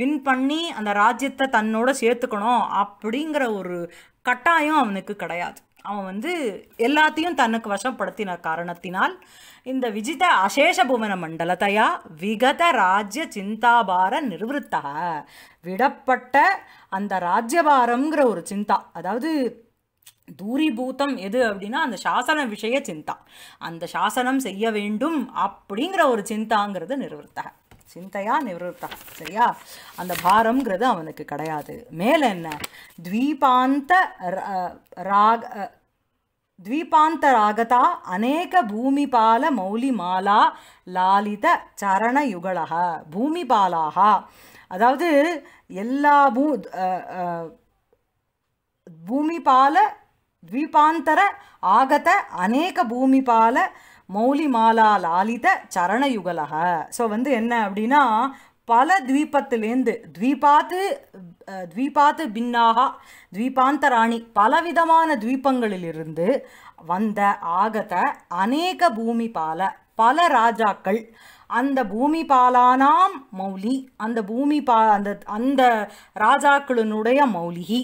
வின் பண்ணி அந்த ராஜ்யத்தை தன்னோட சேர்த்துக்கணும் அப்படிங்கிற ஒரு கட்டாயம் அவனுக்கு கிடையாது அவன் வந்து எல்லாத்தையும் தனக்கு வசப்படுத்தின காரணத்தினால் இந்த விஜித அசேஷ புவன மண்டலத்தையா விகத ராஜ்ய சிந்தாபார நிர்வத்தா விடப்பட்ட அந்த ராஜ்யபாரம்ங்கிற ஒரு சிந்தா அதாவது தூரிபூத்தம் எது அப்படின்னா அந்த சாசன விஷய சிந்தா அந்த சாசனம் செய்ய வேண்டும் அப்படிங்கிற ஒரு சிந்தாங்கிறது நிறுவத்த சிந்தையா நிவர்த்தா சரியா அந்த பாரம்ங்கிறது அவனுக்கு கிடையாது மேல என்ன துவீபாந்த ராக த்வீபாந்த ராகதா அநேக பூமிபால மௌலிமாலா லாலித சரண யுகலக பூமிபாலாக அதாவது ಎಲ್ಲಾ ಭೂ ಭೂಮಿಪಾಲ ದ್ವೀಪಾಂತರ ಆಗತ ಅನೇಕ ಭೂಮಿಪಾಲ மௌலிமாலா லாலித சரணயுகலக ஸோ வந்து என்ன அப்படின்னா பல துவீபத்திலேருந்து த்விபாத்து த்விபாத்து பின்னாகா துவீபாந்தராணி பலவிதமான துவீபங்களிலிருந்து வந்த ஆகத அநேக பூமி பால பல ராஜாக்கள் அந்த பூமி பாலானாம் மௌலி அந்த பூமி பா அந்த அந்த ராஜாக்களினுடைய மௌலிகி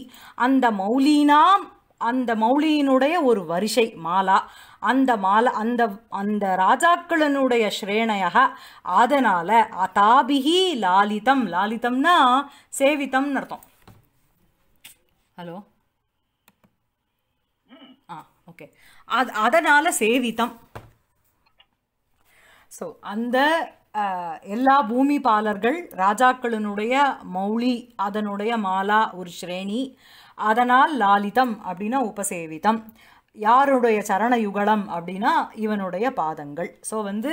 அந்த மௌலினாம் அந்த மௌலியினுடைய ஒரு வரிசை மாலா அந்த மாலா அந்த அந்த ராஜாக்களினுடைய ஸ்ரேணையாக அதனால் அதாபிகி லாலிதம் லாலிதம்னா சேவிதம்னு அர்த்தம் ஹலோ ஆ ஓகே அது அதனால் சேவிதம் ஸோ அந்த எல்லா பூமி பாலர்கள் ராஜாக்களினுடைய மௌலி அதனுடைய மாலா ஒரு ஸ்ரேணி அதனால் லாலிதம் அப்படின்னா உபசேவிதம் யாருடைய சரண யுகலம் அப்படின்னா இவனுடைய பாதங்கள் ஸோ வந்து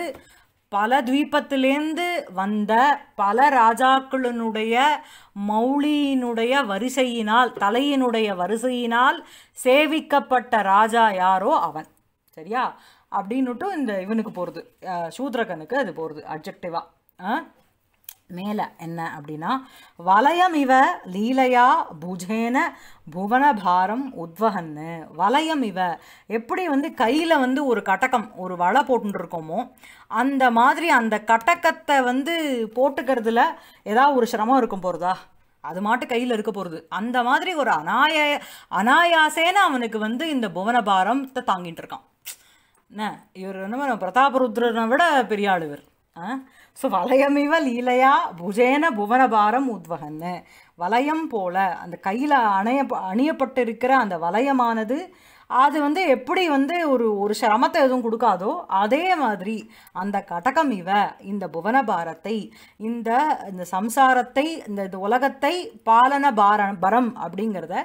பல துவீபத்திலேருந்து வந்த பல ராஜாக்களினுடைய மௌலியினுடைய வரிசையினால் தலையினுடைய வரிசையினால் சேவிக்கப்பட்ட ராஜா யாரோ அவன் சரியா அப்படின்னுட்டும் இந்த இவனுக்கு போகிறது சூத்ரகனுக்கு அது போகிறது அப்ஜெக்டிவாக மேலே என்ன அப்படின்னா வலயம் இவ லீலையா புஜேன புவனபாரம் உத்வகன்னு வலயம் இவ எப்படி வந்து கையில் வந்து ஒரு கட்டகம் ஒரு வலை போட்டுருக்கோமோ அந்த மாதிரி அந்த கட்டக்கத்தை வந்து போட்டுக்கிறதுல ஏதாவது ஒரு சிரமம் இருக்கும் போகிறதா அது மாட்டு கையில் இருக்க போகிறது அந்த மாதிரி ஒரு அனாய அனாயாசேன அவனுக்கு வந்து இந்த புவனபாரத்தை தாங்கிட்டு இருக்கான் என்ன இவர் என்னமோ பிரதாபருத்ரனை விட பெரிய ஆள் இவர் ஸோ வளையமிவ லீலையா புஜேன புவனபாரம் உத்வகன்னு வளையம் போல அந்த கையில் அணைய அணியப்பட்டிருக்கிற அந்த வளையமானது அது வந்து எப்படி வந்து ஒரு ஒரு சிரமத்தை எதுவும் கொடுக்காதோ அதே மாதிரி அந்த கடகம் இவ இந்த புவன பாரத்தை இந்த இந்த சம்சாரத்தை இந்த இந்த உலகத்தை பாலன பார பரம் அப்படிங்கிறத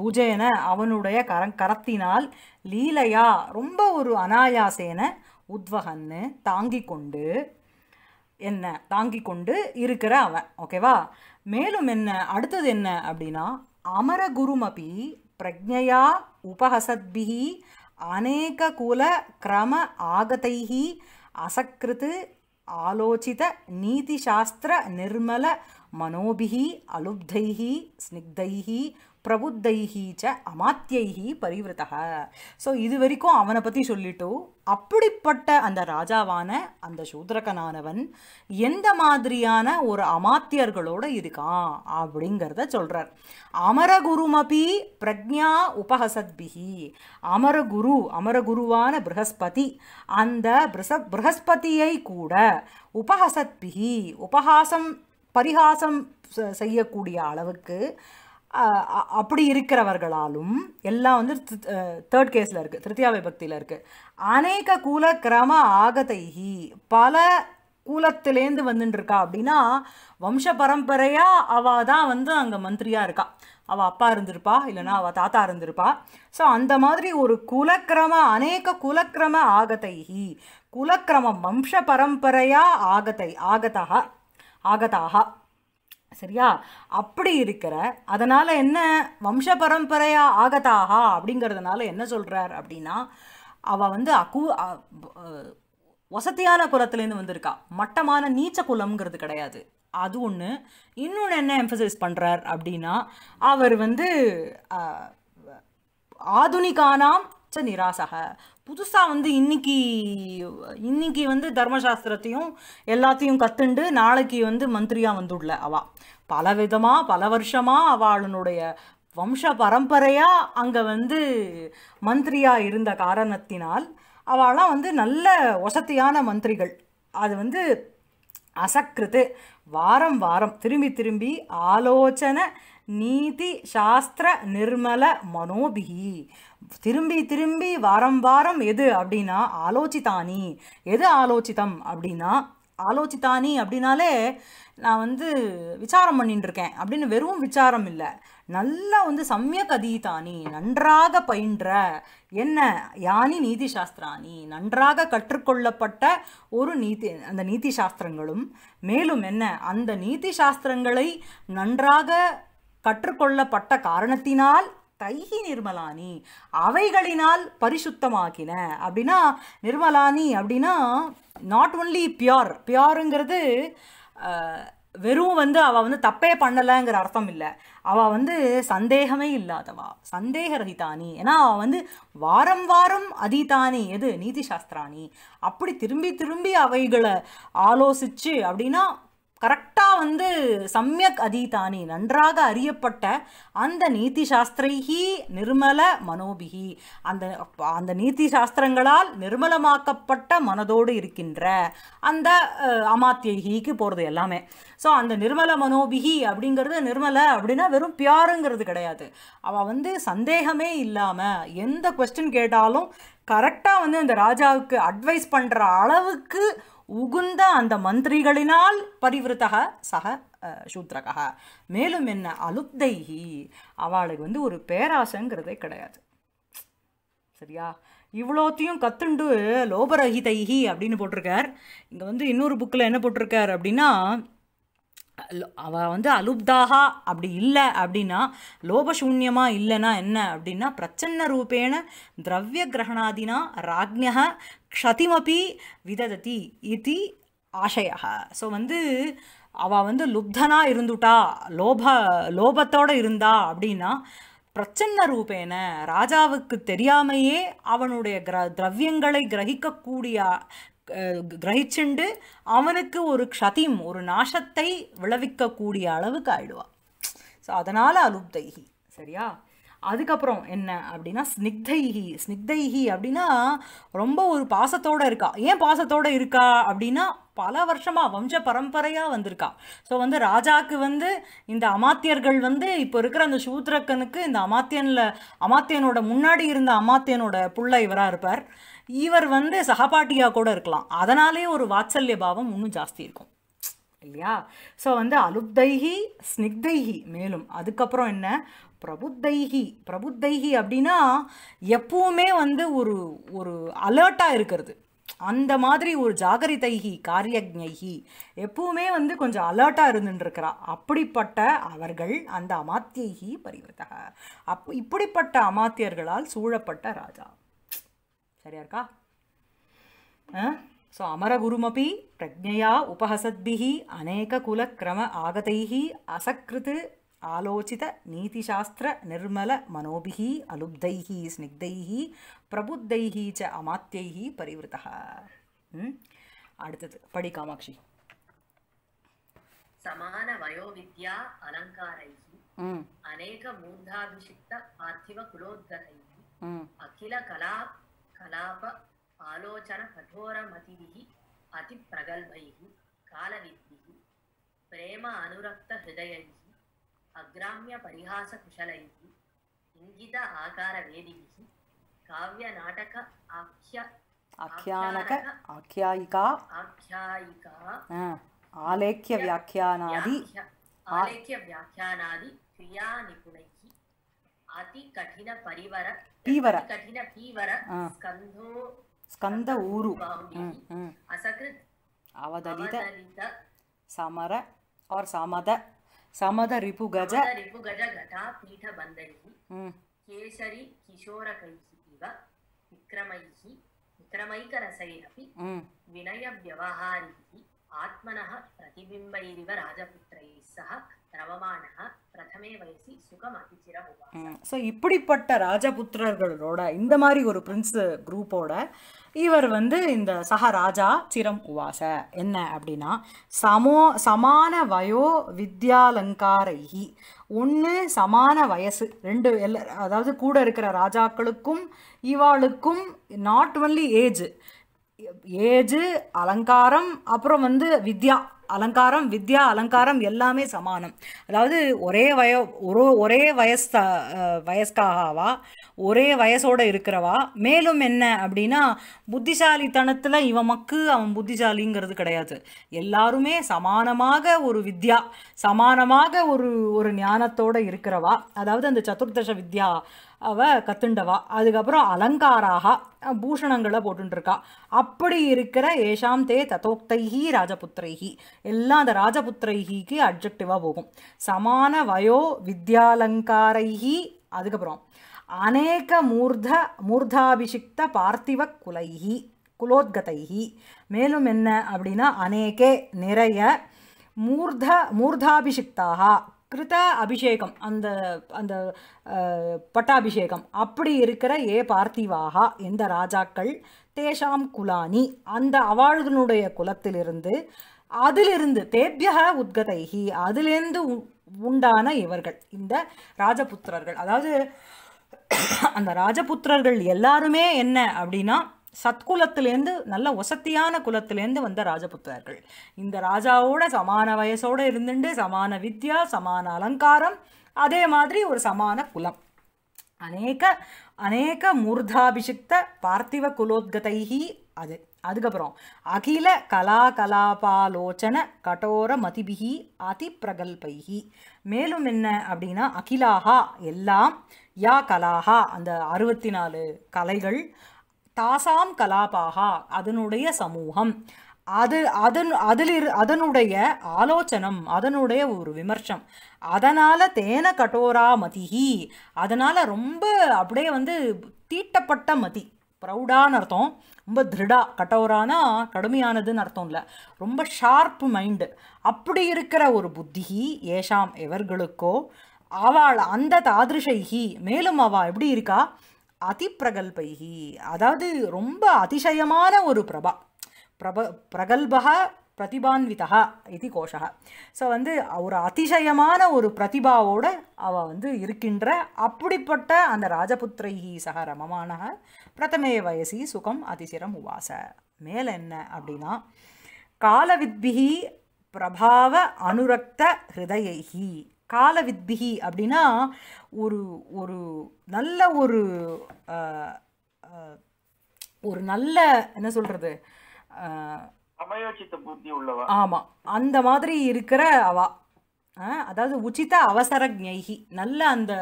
புஜேன அவனுடைய கர கரத்தினால் லீலையா ரொம்ப ஒரு அனாயாசேன உத்வகன்னு தாங்கி கொண்டு என்ன தாங்கி கொண்டு இருக்கிற அவன் ஓகேவா மேலும் என்ன அடுத்தது என்ன அப்படின்னா அமரகுருமபி பிரஜையா உபஹசத்பிஹி அநேக குல கிரம ஆகதைஹி அசக்கிருத்து ஆலோசித நீதிசாஸ்திர நிர்மல மனோபிஹி அலுப்தைஹி ஸ்னிக்தைஹி பிரபுத்தைஹி ச அமாத்தியைஹி பரிவிரதா ஸோ இது வரைக்கும் அவனை பற்றி சொல்லிட்டோம் அப்படிப்பட்ட அந்த ராஜாவான அந்த சூத்ரகனானவன் எந்த மாதிரியான ஒரு அமாத்தியர்களோடு இருக்கான் அப்படிங்கிறத சொல்கிறார் அமரகுருமபி பிரஜா உபஹசத்பிஹி அமரகுரு அமரகுருவான ப்ரஹஸ்பதி அந்த பிரச ப்ரஹஸ்பதியை கூட உபஹசத்பிஹி உபஹாசம் பரிகாசம் செய்யக்கூடிய அளவுக்கு அப்படி இருக்கிறவர்களாலும் எல்லாம் வந்து தேர்ட் கேஸில் இருக்குது திருத்தியா விபக்தியில் இருக்குது அநேக கூல கிரம ஆகதைகி பல கூலத்திலேருந்து வந்துட்டுருக்கா அப்படின்னா வம்ச பரம்பரையாக அவள் தான் வந்து அங்கே மந்திரியாக இருக்கா அவள் அப்பா இருந்திருப்பா இல்லைனா அவள் தாத்தா இருந்திருப்பா ஸோ அந்த மாதிரி ஒரு குலக்கிரம அநேக குலக்கிரம ஆகதைகி குலக்கிரமம் வம்ச பரம்பரையாக ஆகத்தை ஆகதாக ஆகதாக சரியா அப்படி இருக்கிற அதனால் என்ன வம்ச பரம்பரையாக ஆகதாகா அப்படிங்கிறதுனால என்ன சொல்கிறார் அப்படின்னா அவள் வந்து அக்கு வசதியான குலத்துலேருந்து வந்திருக்கா மட்டமான நீச்ச குலம்ங்கிறது கிடையாது அது ஒன்று இன்னொன்று என்ன எம்ஃபசைஸ் பண்ணுறார் அப்படின்னா அவர் வந்து ஆதுனிகானாம் நிராசக புதுசாக வந்து இன்னைக்கு இன்னைக்கு வந்து தர்மசாஸ்திரத்தையும் எல்லாத்தையும் கற்றுண்டு நாளைக்கு வந்து மந்திரியாக வந்துடல அவா பல விதமாக பல வருஷமாக அவளுடைய வம்ச பரம்பரையாக அங்கே வந்து மந்திரியாக இருந்த காரணத்தினால் அவளாம் வந்து நல்ல வசதியான மந்திரிகள் அது வந்து அசக்கிருத்து வாரம் வாரம் திரும்பி திரும்பி ஆலோசனை நீதி சாஸ்திர நிர்மல மனோபிகி திரும்பி திரும்பி வாரம் வாரம் எது அப்படின்னா ஆலோசித்தானி எது ஆலோசித்தம் அப்படின்னா ஆலோசித்தானி அப்படின்னாலே நான் வந்து விசாரம் பண்ணிட்டு இருக்கேன் அப்படின்னு வெறும் விசாரம் இல்லை நல்லா வந்து சமயக் அதீதானி நன்றாக பயின்ற என்ன யானி நீதி சாஸ்திராணி நன்றாக கற்றுக்கொள்ளப்பட்ட ஒரு நீதி அந்த நீதி சாஸ்திரங்களும் மேலும் என்ன அந்த நீதி சாஸ்திரங்களை நன்றாக கற்றுக்கொள்ளப்பட்ட காரணத்தினால் தைகி நிர்மலானி அவைகளினால் பரிசுத்தமாக்கின அப்படின்னா நிர்மலானி அப்படின்னா நாட் ஒன்லி பியோர் பியோருங்கிறது வெறும் வந்து அவள் வந்து தப்பே பண்ணலைங்கிற அர்த்தம் இல்லை அவள் வந்து சந்தேகமே இல்லாதவா சந்தேக ரஹிதானி ஏன்னா அவள் வந்து வாரம் வாரம் அதீதானி எது நீதி சாஸ்திராணி அப்படி திரும்பி திரும்பி அவைகளை ஆலோசிச்சு அப்படின்னா கரெக்டாக வந்து சமயக் அதீதானி நன்றாக அறியப்பட்ட அந்த நீதி சாஸ்திரைஹி நிர்மல மனோபிகி அந்த அந்த நீதி சாஸ்திரங்களால் நிர்மலமாக்கப்பட்ட மனதோடு இருக்கின்ற அந்த அமாத்தியகிக்கு போகிறது எல்லாமே ஸோ அந்த நிர்மல மனோபிகி அப்படிங்கிறது நிர்மல அப்படின்னா வெறும் பியாருங்கிறது கிடையாது அவள் வந்து சந்தேகமே இல்லாமல் எந்த கொஸ்டின் கேட்டாலும் கரெக்டாக வந்து அந்த ராஜாவுக்கு அட்வைஸ் பண்ணுற அளவுக்கு உகுந்த அந்த மந்திரிகளினால் பரிவிருத்தக சக சூத்ரகா மேலும் என்ன அலுப்தைஹி அவளுக்கு வந்து ஒரு பேராசைங்கிறதே கிடையாது சரியா இவ்வளோத்தையும் கத்துண்டு லோபரஹிதைஹி அப்படின்னு போட்டிருக்கார் இங்கே வந்து இன்னொரு புக்கில் என்ன போட்டிருக்கார் அப்படின்னா அவள் வந்து அலுப்தாகா அப்படி இல்லை அப்படின்னா லோபசூன்யமாக இல்லைன்னா என்ன அப்படின்னா பிரச்சன்ன ரூபேண திரவிய கிரகணாதினா ராஜ்யா க்ஷதிமபி விததி இது ஆசையா ஸோ வந்து அவள் வந்து லுப்தனாக இருந்துட்டா லோப லோபத்தோடு இருந்தா அப்படின்னா பிரச்சன்ன ரூபேன ராஜாவுக்கு தெரியாமையே அவனுடைய கிர திரவியங்களை கிரகிக்கக்கூடிய கிரகிச்சுண்டு அவனுக்கு ஒரு க்ஷதிம் ஒரு நாசத்தை விளைவிக்கக்கூடிய அளவுக்கு ஆயிடுவா ஸோ அதனால் அலுப்தைகி சரியா அதுக்கப்புறம் என்ன அப்படின்னா ஸ்னிக்தைகி ஸ்னிக்தைகி அப்படின்னா ரொம்ப ஒரு பாசத்தோடு இருக்கா ஏன் பாசத்தோடு இருக்கா அப்படின்னா பல வருஷமாக வம்ச பரம்பரையாக வந்திருக்கா ஸோ வந்து ராஜாவுக்கு வந்து இந்த அமாத்தியர்கள் வந்து இப்போ இருக்கிற அந்த சூத்ரக்கனுக்கு இந்த அமாத்தியனில் அமாத்தியனோட முன்னாடி இருந்த அமாத்தியனோட புள்ள இவராக இருப்பார் இவர் வந்து சகபாட்டியாக கூட இருக்கலாம் அதனாலே ஒரு வாத்சல்ய பாவம் இன்னும் ஜாஸ்தி இருக்கும் இல்லையா ஸோ வந்து அலுப்தைகி ஸ்னிக்தைகி மேலும் அதுக்கப்புறம் என்ன பிரபுத்தைகி பிரபுத்தைகி அப்படின்னா எப்பவுமே வந்து ஒரு ஒரு அலர்ட்டாக இருக்கிறது அந்த மாதிரி ஒரு ஜாகரிதைகி காரியஜைகி எப்பவுமே வந்து கொஞ்சம் அலர்ட்டாக இருந்துருக்கிறா அப்படிப்பட்ட அவர்கள் அந்த அமாத்தியகி பரிவர்த்தக அப் இப்படிப்பட்ட அமாத்தியர்களால் சூழப்பட்ட ராஜா சரியா இருக்கா ஸோ அமரகுருமபி பிரஜையா உபஹசத்பிஹி அநேக குலக்கிரம ஆகதைஹி அசக்கிருத்து ஆலோச்சித நீதிசாஸ்திர நிர்மல மனோபிஹி அலுப்தைஹி ஸ்னிக்தைஹி பிரபுத்தைஹி ச அமாத்தியைஹி பரிவிருத்தா அடுத்தது படி காமாட்சி సమాన వయోవిద్య అలంకారై అనేక మూర్ధాభిషిక్త పార్థివ కులోద్గతై అఖిల కళా కలాప ఆలోచన కఠోరమతి అతి ప్రగల్భై కాలవిద్భి ప్రేమ అనురక్త హృదయై అగ్రామ్య పరిహాస కుశలై ఇంగిత ఆకార వేదిభి కావ్య నాటక ఆఖ్య ఆఖ్యానక ఆఖ్యాయిక ఆఖ్యాయిక ఆలేఖ్య వ్యాఖ్యానాది ఆలేఖ్య వ్యాఖ్యానాది క్రియా నిపుణై అతి కఠిన పరివర पीवर ಕಠಿಣ ಪೀವರ ಸ್ಕಂಧೋ ಸ್ಕಂದ ಊರು ಅಸಕೃತ್ ಅವದಲಿದ ಸಮರ और सामद सामद रिपु गज रिपु गज घटा पीठ बंधैः केसरी किशोर कैः इव विक्रमैः विक्रमैकरसैरपि विनयव्यवहारैः आत्मनः प्रतिबिम्बैरिव राजपुत्रैः सह ஸோ இப்படிப்பட்ட ராஜபுத்திரர்களோட இந்த மாதிரி ஒரு பிரின்ஸ் குரூப்போட இவர் வந்து இந்த சக ராஜா சிரம் உவாச என்ன அப்படின்னா சமோ சமான வயோ வித்யாலங்காரைகி ஒன்று சமான வயசு ரெண்டு எல்ல அதாவது கூட இருக்கிற ராஜாக்களுக்கும் இவாளுக்கும் நாட் ஒன்லி ஏஜ் ஏஜு அலங்காரம் அப்புறம் வந்து வித்யா அலங்காரம் வித்யா அலங்காரம் எல்லாமே சமானம் அதாவது ஒரே வய ஒரு ஒரே வயசு வயஸ்காகவா ஒரே வயசோடு இருக்கிறவா மேலும் என்ன அப்படின்னா புத்திசாலித்தனத்தில் இவன் மக்கு அவன் புத்திசாலிங்கிறது கிடையாது எல்லாருமே சமானமாக ஒரு வித்யா சமானமாக ஒரு ஒரு ஞானத்தோடு இருக்கிறவா அதாவது அந்த சதுர்தச வித்யா அவள் கத்துண்டவா அதுக்கப்புறம் அலங்காராக பூஷணங்களை போட்டுருக்கா அப்படி இருக்கிற ஏஷாம் தே தத்தோக்தைஹி ராஜபுத்திரைஹி எல்லாம் அந்த ராஜபுத்திரைகிக்கு அப்ஜெக்டிவாக போகும் சமான வயோ வித்யாலங்காரைகி அதுக்கப்புறம் அநேக மூர்த மூர்தாபிஷிக்த பார்த்திவ குலைகி குலோத்கதைகி மேலும் என்ன அப்படின்னா அநேகே நிறைய மூர்த மூர்தாபிஷிக்தாக கிருத அபிஷேகம் அந்த அந்த பட்டாபிஷேகம் அப்படி இருக்கிற ஏ பார்த்திவாக எந்த ராஜாக்கள் தேஷாம் குலானி அந்த அவாழ்களுடைய குலத்திலிருந்து அதிலிருந்து தேபியக உத்கதைஹி அதிலிருந்து உண்டான இவர்கள் இந்த ராஜபுத்திரர்கள் அதாவது அந்த ராஜபுத்திரர்கள் எல்லாருமே என்ன அப்படின்னா சத்குலத்திலேருந்து நல்ல வசத்தியான குலத்திலேருந்து வந்த ராஜபுத்திரர்கள் இந்த ராஜாவோட சமான வயசோடு இருந்துட்டு சமான வித்யா சமான அலங்காரம் அதே மாதிரி ஒரு சமான குலம் அநேக அநேக மூர்தாபிஷிக்த பார்த்திவ குலோத்கதைஹி அது அதுக்கப்புறம் அகில கலா கலாபாலோச்சன கடோர மதிபிகி அதி பிரகல்பைகி மேலும் என்ன அப்படின்னா அகிலாகா எல்லாம் யா கலாகா அந்த அறுபத்தி நாலு கலைகள் தாசாம் கலாபாகா அதனுடைய சமூகம் அது அதன் அதில் அதனுடைய ஆலோச்சனம் அதனுடைய ஒரு விமர்சம் அதனால் தேன கட்டோரா மதிகி அதனால் ரொம்ப அப்படியே வந்து தீட்டப்பட்ட மதி ப்ரௌடான்னு அர்த்தம் ரொம்ப திருடா கட்டோரான கடுமையானதுன்னு அர்த்தம் இல்லை ரொம்ப ஷார்ப் மைண்டு அப்படி இருக்கிற ஒரு புத்தி ஏஷாம் எவர்களுக்கோ அவள் அந்த தாதிருஷைகி மேலும் அவள் எப்படி இருக்கா அதிப்பிரகல்பைகி அதாவது ரொம்ப அதிசயமான ஒரு பிரபா பிரப பிரகல்பா பிரதிபான்விதா இது கோஷகா ஸோ வந்து ஒரு அதிசயமான ஒரு பிரதிபாவோடு அவள் வந்து இருக்கின்ற அப்படிப்பட்ட அந்த ராஜபுத்திரைகி சக ரமமான பிரதமே வயசி சுகம் அதிசிரம் உவாச மேலே என்ன அப்படின்னா காலவித்பிகி பிரபாவ அனுரக்த ஹிருதயகி காலவித்பிகி அப்படின்னா ஒரு ஒரு நல்ல ஒரு ஒரு நல்ல என்ன சொல்கிறது ஆமாம் அந்த மாதிரி இருக்கிற அவா அதாவது உச்சித அவசர ஜைகி நல்ல அந்த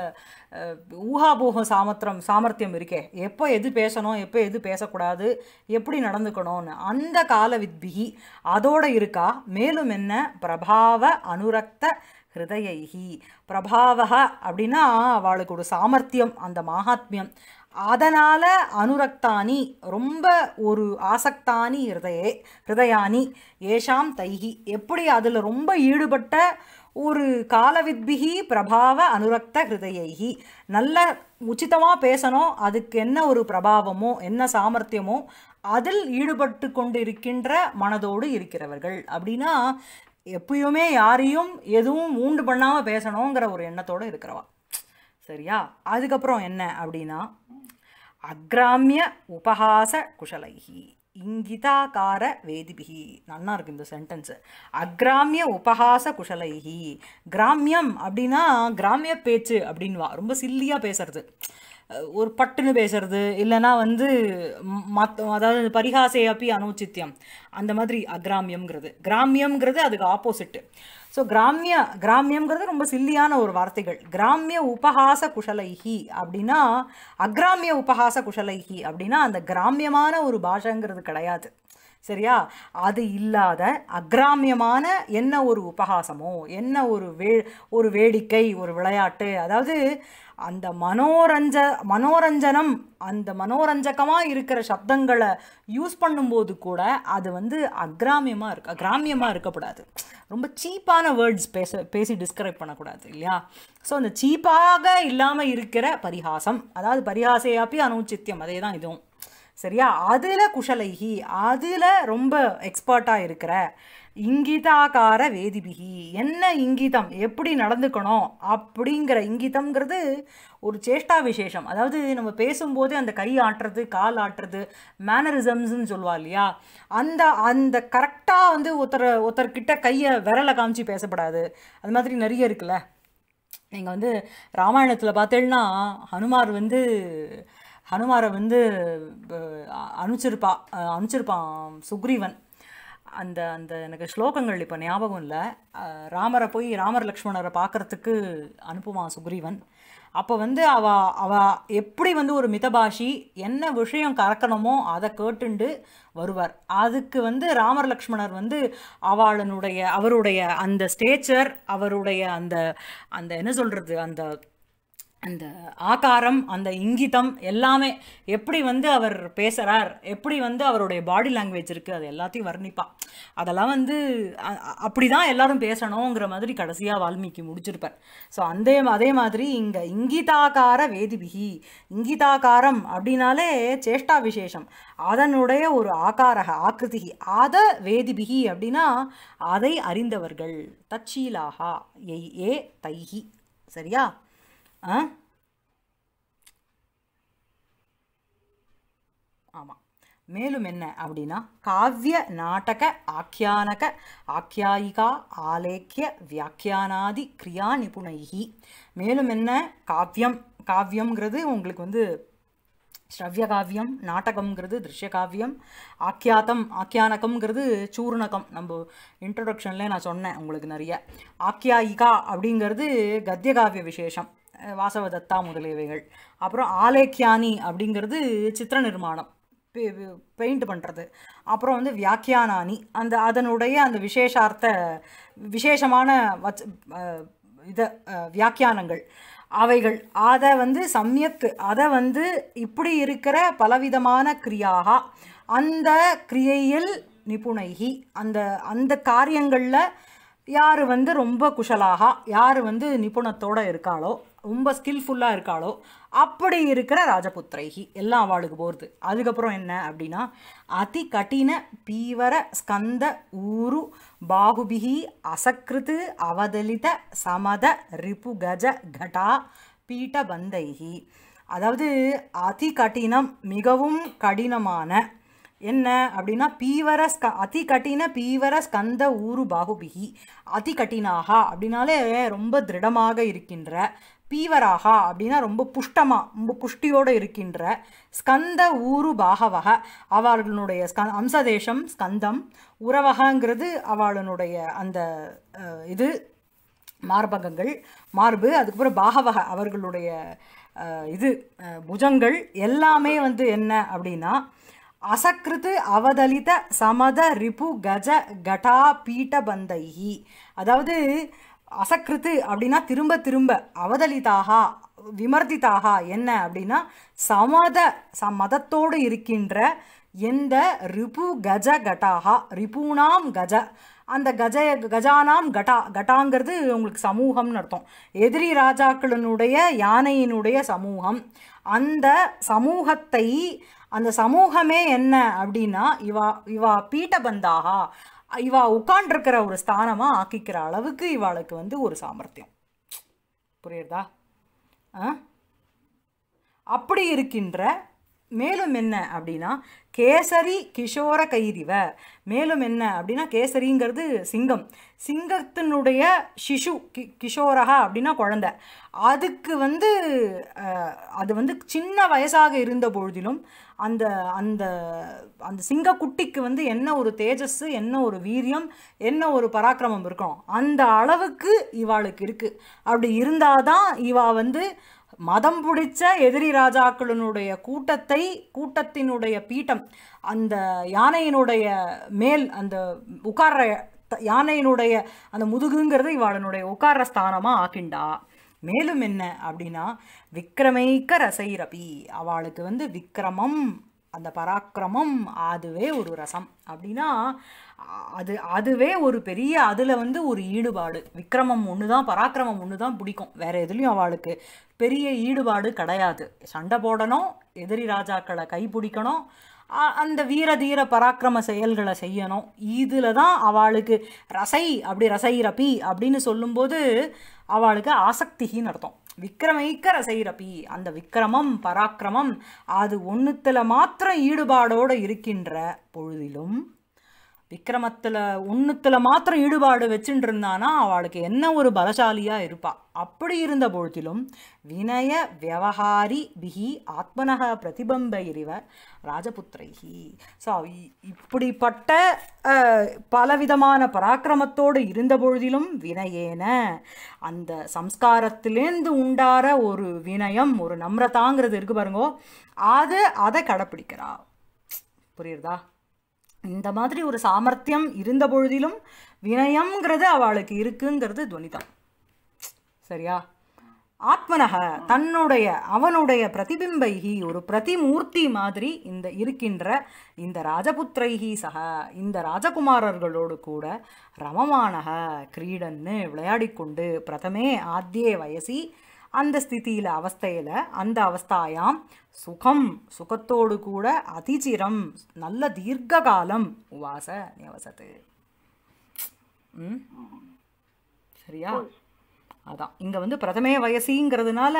ஊகாபூக சாமத்திரம் சாமர்த்தியம் இருக்கே எப்போ எது பேசணும் எப்போ எது பேசக்கூடாது எப்படி நடந்துக்கணும்னு அந்த கால வித்பிகி அதோடு இருக்கா மேலும் என்ன பிரபாவ அனுரக்த ஹிருதயகி பிரபாவக அப்படின்னா அவளுக்கு ஒரு சாமர்த்தியம் அந்த மகாத்மியம் அதனால் அனுரக்தானி ரொம்ப ஒரு ஆசக்தானி ஹிருதயே ஹிருதயானி ஏஷாம் தைகி எப்படி அதில் ரொம்ப ஈடுபட்ட ஒரு காலவித்பிகி பிரபாவ அனுரக்த ஹிருதயைகி நல்ல உச்சிதமாக பேசணும் அதுக்கு என்ன ஒரு பிரபாவமோ என்ன சாமர்த்தியமோ அதில் ஈடுபட்டு கொண்டு இருக்கின்ற மனதோடு இருக்கிறவர்கள் அப்படின்னா எப்பயுமே யாரையும் எதுவும் ஊண்டு பண்ணாமல் பேசணுங்கிற ஒரு எண்ணத்தோடு இருக்கிறவா சரியா அதுக்கப்புறம் என்ன அப்படின்னா அக்ராமிய உபகாச குஷலைகி இங்கிதாகார வேதிபிகி நல்லா இருக்கு இந்த சென்டென்ஸு அக்ராமிய உபகாச குஷலைகி கிராமியம் அப்படின்னா கிராமிய பேச்சு அப்படின்வா ரொம்ப சில்லியாக பேசுறது ஒரு பட்டுன்னு பேசுறது இல்லைனா வந்து மத் அதாவது பரிகாசை அப்பி அனௌச்சித்தியம் அந்த மாதிரி அக்ராமியம்ங்கிறது கிராமியம்ங்கிறது அதுக்கு ஆப்போசிட்டு ஸோ கிராமிய கிராமியம்ங்கிறது ரொம்ப சில்லியான ஒரு வார்த்தைகள் கிராமிய உபகாச குஷலைஹி அப்படின்னா அக்ராமிய உபகாச குஷலைஹி அப்படின்னா அந்த கிராமியமான ஒரு பாஷைங்கிறது கிடையாது சரியா அது இல்லாத அக்ராமியமான என்ன ஒரு உபகாசமோ என்ன ஒரு வே ஒரு வேடிக்கை ஒரு விளையாட்டு அதாவது அந்த மனோரஞ்ச மனோரஞ்சனம் அந்த மனோரஞ்சகமாக இருக்கிற சப்தங்களை யூஸ் பண்ணும்போது கூட அது வந்து அக்ராமியமாக இருக்க அக்ராமியமாக இருக்கக்கூடாது ரொம்ப சீப்பான வேர்ட்ஸ் பேச பேசி டிஸ்கிரைப் பண்ணக்கூடாது இல்லையா ஸோ அந்த சீப்பாக இல்லாமல் இருக்கிற பரிகாசம் அதாவது பரிகாசையாப்பி அனுச்சித்தியம் அதே தான் இதுவும் சரியா அதில் குஷலைகி அதில் ரொம்ப எக்ஸ்பர்ட்டாக இருக்கிற இங்கிதாகார வேதிபிகி என்ன இங்கிதம் எப்படி நடந்துக்கணும் அப்படிங்கிற இங்கிதம்ங்கிறது ஒரு சேஷ்டா விசேஷம் அதாவது நம்ம பேசும்போதே அந்த கை ஆட்டுறது கால் ஆட்டுறது மேனரிசம்ஸ்ன்னு சொல்லுவா இல்லையா அந்த அந்த கரெக்டாக வந்து ஒருத்தர் ஒருத்தர்கிட்ட கையை விரலை காமிச்சு பேசப்படாது அது மாதிரி நிறைய இருக்குல்ல நீங்கள் வந்து ராமாயணத்தில் பார்த்தேன்னா ஹனுமார் வந்து ஹனுமாரை வந்து அனுச்சிருப்பா அனுப்பிச்சிருப்பான் சுக்ரீவன் அந்த அந்த எனக்கு ஸ்லோகங்கள் இப்போ ஞாபகம் இல்லை ராமரை போய் ராமர் லக்ஷ்மணரை பார்க்குறதுக்கு அனுப்புவான் சுக்ரீவன் அப்போ வந்து அவ அவ எப்படி வந்து ஒரு மிதபாஷி என்ன விஷயம் கறக்கணுமோ அதை கேட்டுண்டு வருவார் அதுக்கு வந்து ராமர் லக்ஷ்மணர் வந்து அவளனுடைய அவருடைய அந்த ஸ்டேச்சர் அவருடைய அந்த அந்த என்ன சொல்கிறது அந்த அந்த ஆகாரம் அந்த இங்கிதம் எல்லாமே எப்படி வந்து அவர் பேசுகிறார் எப்படி வந்து அவருடைய பாடி லாங்குவேஜ் இருக்குது அது எல்லாத்தையும் வர்ணிப்பான் அதெல்லாம் வந்து அப்படி தான் எல்லாரும் பேசணுங்கிற மாதிரி கடைசியாக வால்மீகி முடிச்சிருப்பார் ஸோ அந்த அதே மாதிரி இங்கே இங்கிதாகார வேதிபிகி இங்கிதாகாரம் அப்படின்னாலே சேஷ்டா விசேஷம் அதனுடைய ஒரு ஆகாரக ஆக்கிருதிகி அத வேதிபிகி அப்படின்னா அதை அறிந்தவர்கள் தச்சீலாகா எய் ஏ தைஹி சரியா ஆ ஆமாம் மேலும் என்ன அப்படின்னா காவிய நாடக ஆக்கியானக ஆக்கியாயிகா ஆலேக்கிய வியாக்கியானாதி கிரியா நிபுணைகி மேலும் என்ன காவியம் காவியம்ங்கிறது உங்களுக்கு வந்து ஸ்ரவ்ய காவியம் நாடகம்ங்கிறது திருஷ்ய காவியம் ஆக்கியாத்தம் ஆக்கியானகம்ங்கிறது சூர்ணகம் நம்ம இன்ட்ரடக்ஷன்லேயே நான் சொன்னேன் உங்களுக்கு நிறைய ஆக்கியாயிகா அப்படிங்கிறது கத்திய காவிய விசேஷம் வாசவதத்தா முதலியவைகள் அப்புறம் ஆலேக்கியானி அப்படிங்கிறது சித்திர நிர்மாணம் பெயிண்ட் பண்ணுறது அப்புறம் வந்து வியாக்கியானானி அந்த அதனுடைய அந்த விசேஷார்த்த விசேஷமான வச்ச இதை வியாக்கியானங்கள் அவைகள் அதை வந்து சமயத்து அதை வந்து இப்படி இருக்கிற பலவிதமான கிரியாக அந்த கிரியையில் நிபுணகி அந்த அந்த காரியங்களில் யார் வந்து ரொம்ப குஷலாக யார் வந்து நிபுணத்தோடு இருக்காளோ ரொம்ப ஸ்கில்ஃபுல்லாக இருக்காளோ அப்படி இருக்கிற ராஜபுத்திரைகி எல்லாம் அவளுக்கு போகிறது அதுக்கப்புறம் என்ன அப்படின்னா அதி கட்டின பீவர ஸ்கந்த ஊரு பாகுபிகி அசக்கிருத்து அவதலித சமத ரிபு கஜ கடா பீட்ட பந்தைகி அதாவது அதி கட்டினம் மிகவும் கடினமான என்ன அப்படின்னா பீவர ஸ்க அதி கட்டின பீவர ஸ்கந்த ஊரு பாகுபிகி அதி கட்டினாகா அப்படின்னாலே ரொம்ப திருடமாக இருக்கின்ற பீவராகா அப்படின்னா ரொம்ப புஷ்டமாக ரொம்ப புஷ்டியோடு இருக்கின்ற ஸ்கந்த ஊரு பாகவக அவர்களுடைய ஸ்க அம்சதேசம் ஸ்கந்தம் உறவகங்கிறது அவளுடைய அந்த இது மார்பகங்கள் மார்பு அதுக்கப்புறம் பாகவக அவர்களுடைய இது புஜங்கள் எல்லாமே வந்து என்ன அப்படின்னா அசக்கிருத்து அவதலித சமத ரிபு கஜ கட்டா பீட்டபந்தைஹி அதாவது அசக்கிருத்து அப்படின்னா திரும்ப திரும்ப அவதலிதாகா விமர்திதாகா என்ன அப்படின்னா சமத சமதத்தோடு இருக்கின்ற எந்த ரிபு கஜ கட்டாகா ரிபூனாம் கஜ அந்த கஜ கஜானாம் கட்டா கட்டாங்கிறது உங்களுக்கு சமூகம்னு அர்த்தம் எதிரி ராஜாக்களினுடைய யானையினுடைய சமூகம் அந்த சமூகத்தை அந்த சமூகமே என்ன அப்படின்னா இவா இவா பீட்டபந்தாகா இவா உட்காண்டிருக்கிற ஒரு ஸ்தானமாக ஆக்கிக்கிற அளவுக்கு இவாளுக்கு வந்து ஒரு சாமர்த்தியம் புரியுறதா அப்படி இருக்கின்ற மேலும் என்ன அப்படின்னா கேசரி கிஷோர கைதிவ மேலும் என்ன அப்படின்னா கேசரிங்கிறது சிங்கம் சிங்கத்தினுடைய சிஷு கி கிஷோரகா அப்படின்னா குழந்த அதுக்கு வந்து அது வந்து சின்ன வயசாக இருந்த பொழுதிலும் அந்த அந்த அந்த சிங்கக்குட்டிக்கு வந்து என்ன ஒரு தேஜஸ்ஸு என்ன ஒரு வீரியம் என்ன ஒரு பராக்கிரமம் இருக்கணும் அந்த அளவுக்கு இவாளுக்கு இருக்குது அப்படி இருந்தால் தான் இவா வந்து மதம் பிடிச்ச எதிரி ராஜாக்களினுடைய கூட்டத்தை கூட்டத்தினுடைய பீட்டம் அந்த யானையினுடைய மேல் அந்த உட்கார்ற யானையினுடைய அந்த முதுகுங்கிறது இவாளனுடைய உட்கார்ற ஸ்தானமாக ஆக்கிண்டா மேலும் என்ன அப்படின்னா விக்ரமைக்க ரபி அவளுக்கு வந்து விக்ரமம் அந்த பராக்கிரமம் அதுவே ஒரு ரசம் அப்படின்னா அது அதுவே ஒரு பெரிய அதில் வந்து ஒரு ஈடுபாடு விக்ரமம் ஒன்று தான் பராக்கிரமம் ஒன்று தான் பிடிக்கும் வேறு எதுலேயும் அவளுக்கு பெரிய ஈடுபாடு கிடையாது சண்டை போடணும் எதிரி ராஜாக்களை கைப்பிடிக்கணும் அந்த வீர தீர பராக்கிரம செயல்களை செய்யணும் இதில் தான் அவளுக்கு ரசை அப்படி ரசை ரபி அப்படின்னு சொல்லும்போது அவளுக்கு ஆசக்திகின்னு அர்த்தம் விக்ரமைக்க ரசைரபி அந்த விக்ரமம் பராக்கிரமம் அது ஒன்றுத்தில் மாத்திரம் ஈடுபாடோடு இருக்கின்ற பொழுதிலும் விக்ரமத்தில் ஒன்றுத்தில் மாத்திரம் ஈடுபாடு வச்சுட்டு இருந்தானா அவளுக்கு என்ன ஒரு பலசாலியாக இருப்பா அப்படி இருந்த பொழுதிலும் வினய வியவஹாரி பிஹி ஆத்மனக பிரதிபம்ப இறிவ ராஜபுத்திரைஹி ஸோ இப்படிப்பட்ட பலவிதமான பராக்கிரமத்தோடு இருந்த பொழுதிலும் வினயேன அந்த சம்ஸ்காரத்திலேருந்து உண்டார ஒரு வினயம் ஒரு நம்ரதாங்கிறது இருக்கு பாருங்கோ அது அதை கடைப்பிடிக்கிறா புரியுறதா இந்த மாதிரி ஒரு சாமர்த்தியம் இருந்த பொழுதிலும் வினயம்ங்கிறது அவளுக்கு இருக்குங்கிறது துவனிதம் சரியா ஆத்மனக தன்னுடைய அவனுடைய பிரதிபிம்பைகி ஒரு பிரதிமூர்த்தி மாதிரி இந்த இருக்கின்ற இந்த ராஜபுத்திரைகி சக இந்த ராஜகுமாரர்களோடு கூட ரமமானக கிரீடன்னு விளையாடிக்கொண்டு பிரதமே ஆத்தியே வயசி அந்த ஸ்திதியில் அவஸ்தையில் அந்த அவஸ்தாயாம் சுகம் சுகத்தோடு கூட அதிஜிரம் நல்ல தீர்க்காலம் காலம் உவாச நியவசத்து சரியா அதான் இங்கே வந்து பிரதமே வயசிங்கிறதுனால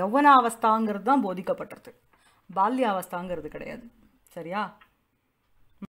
யௌவன அவஸ்தாங்கிறது தான் போதிக்கப்பட்டிருக்கு பால்ய அவஸ்தாங்கிறது கிடையாது சரியா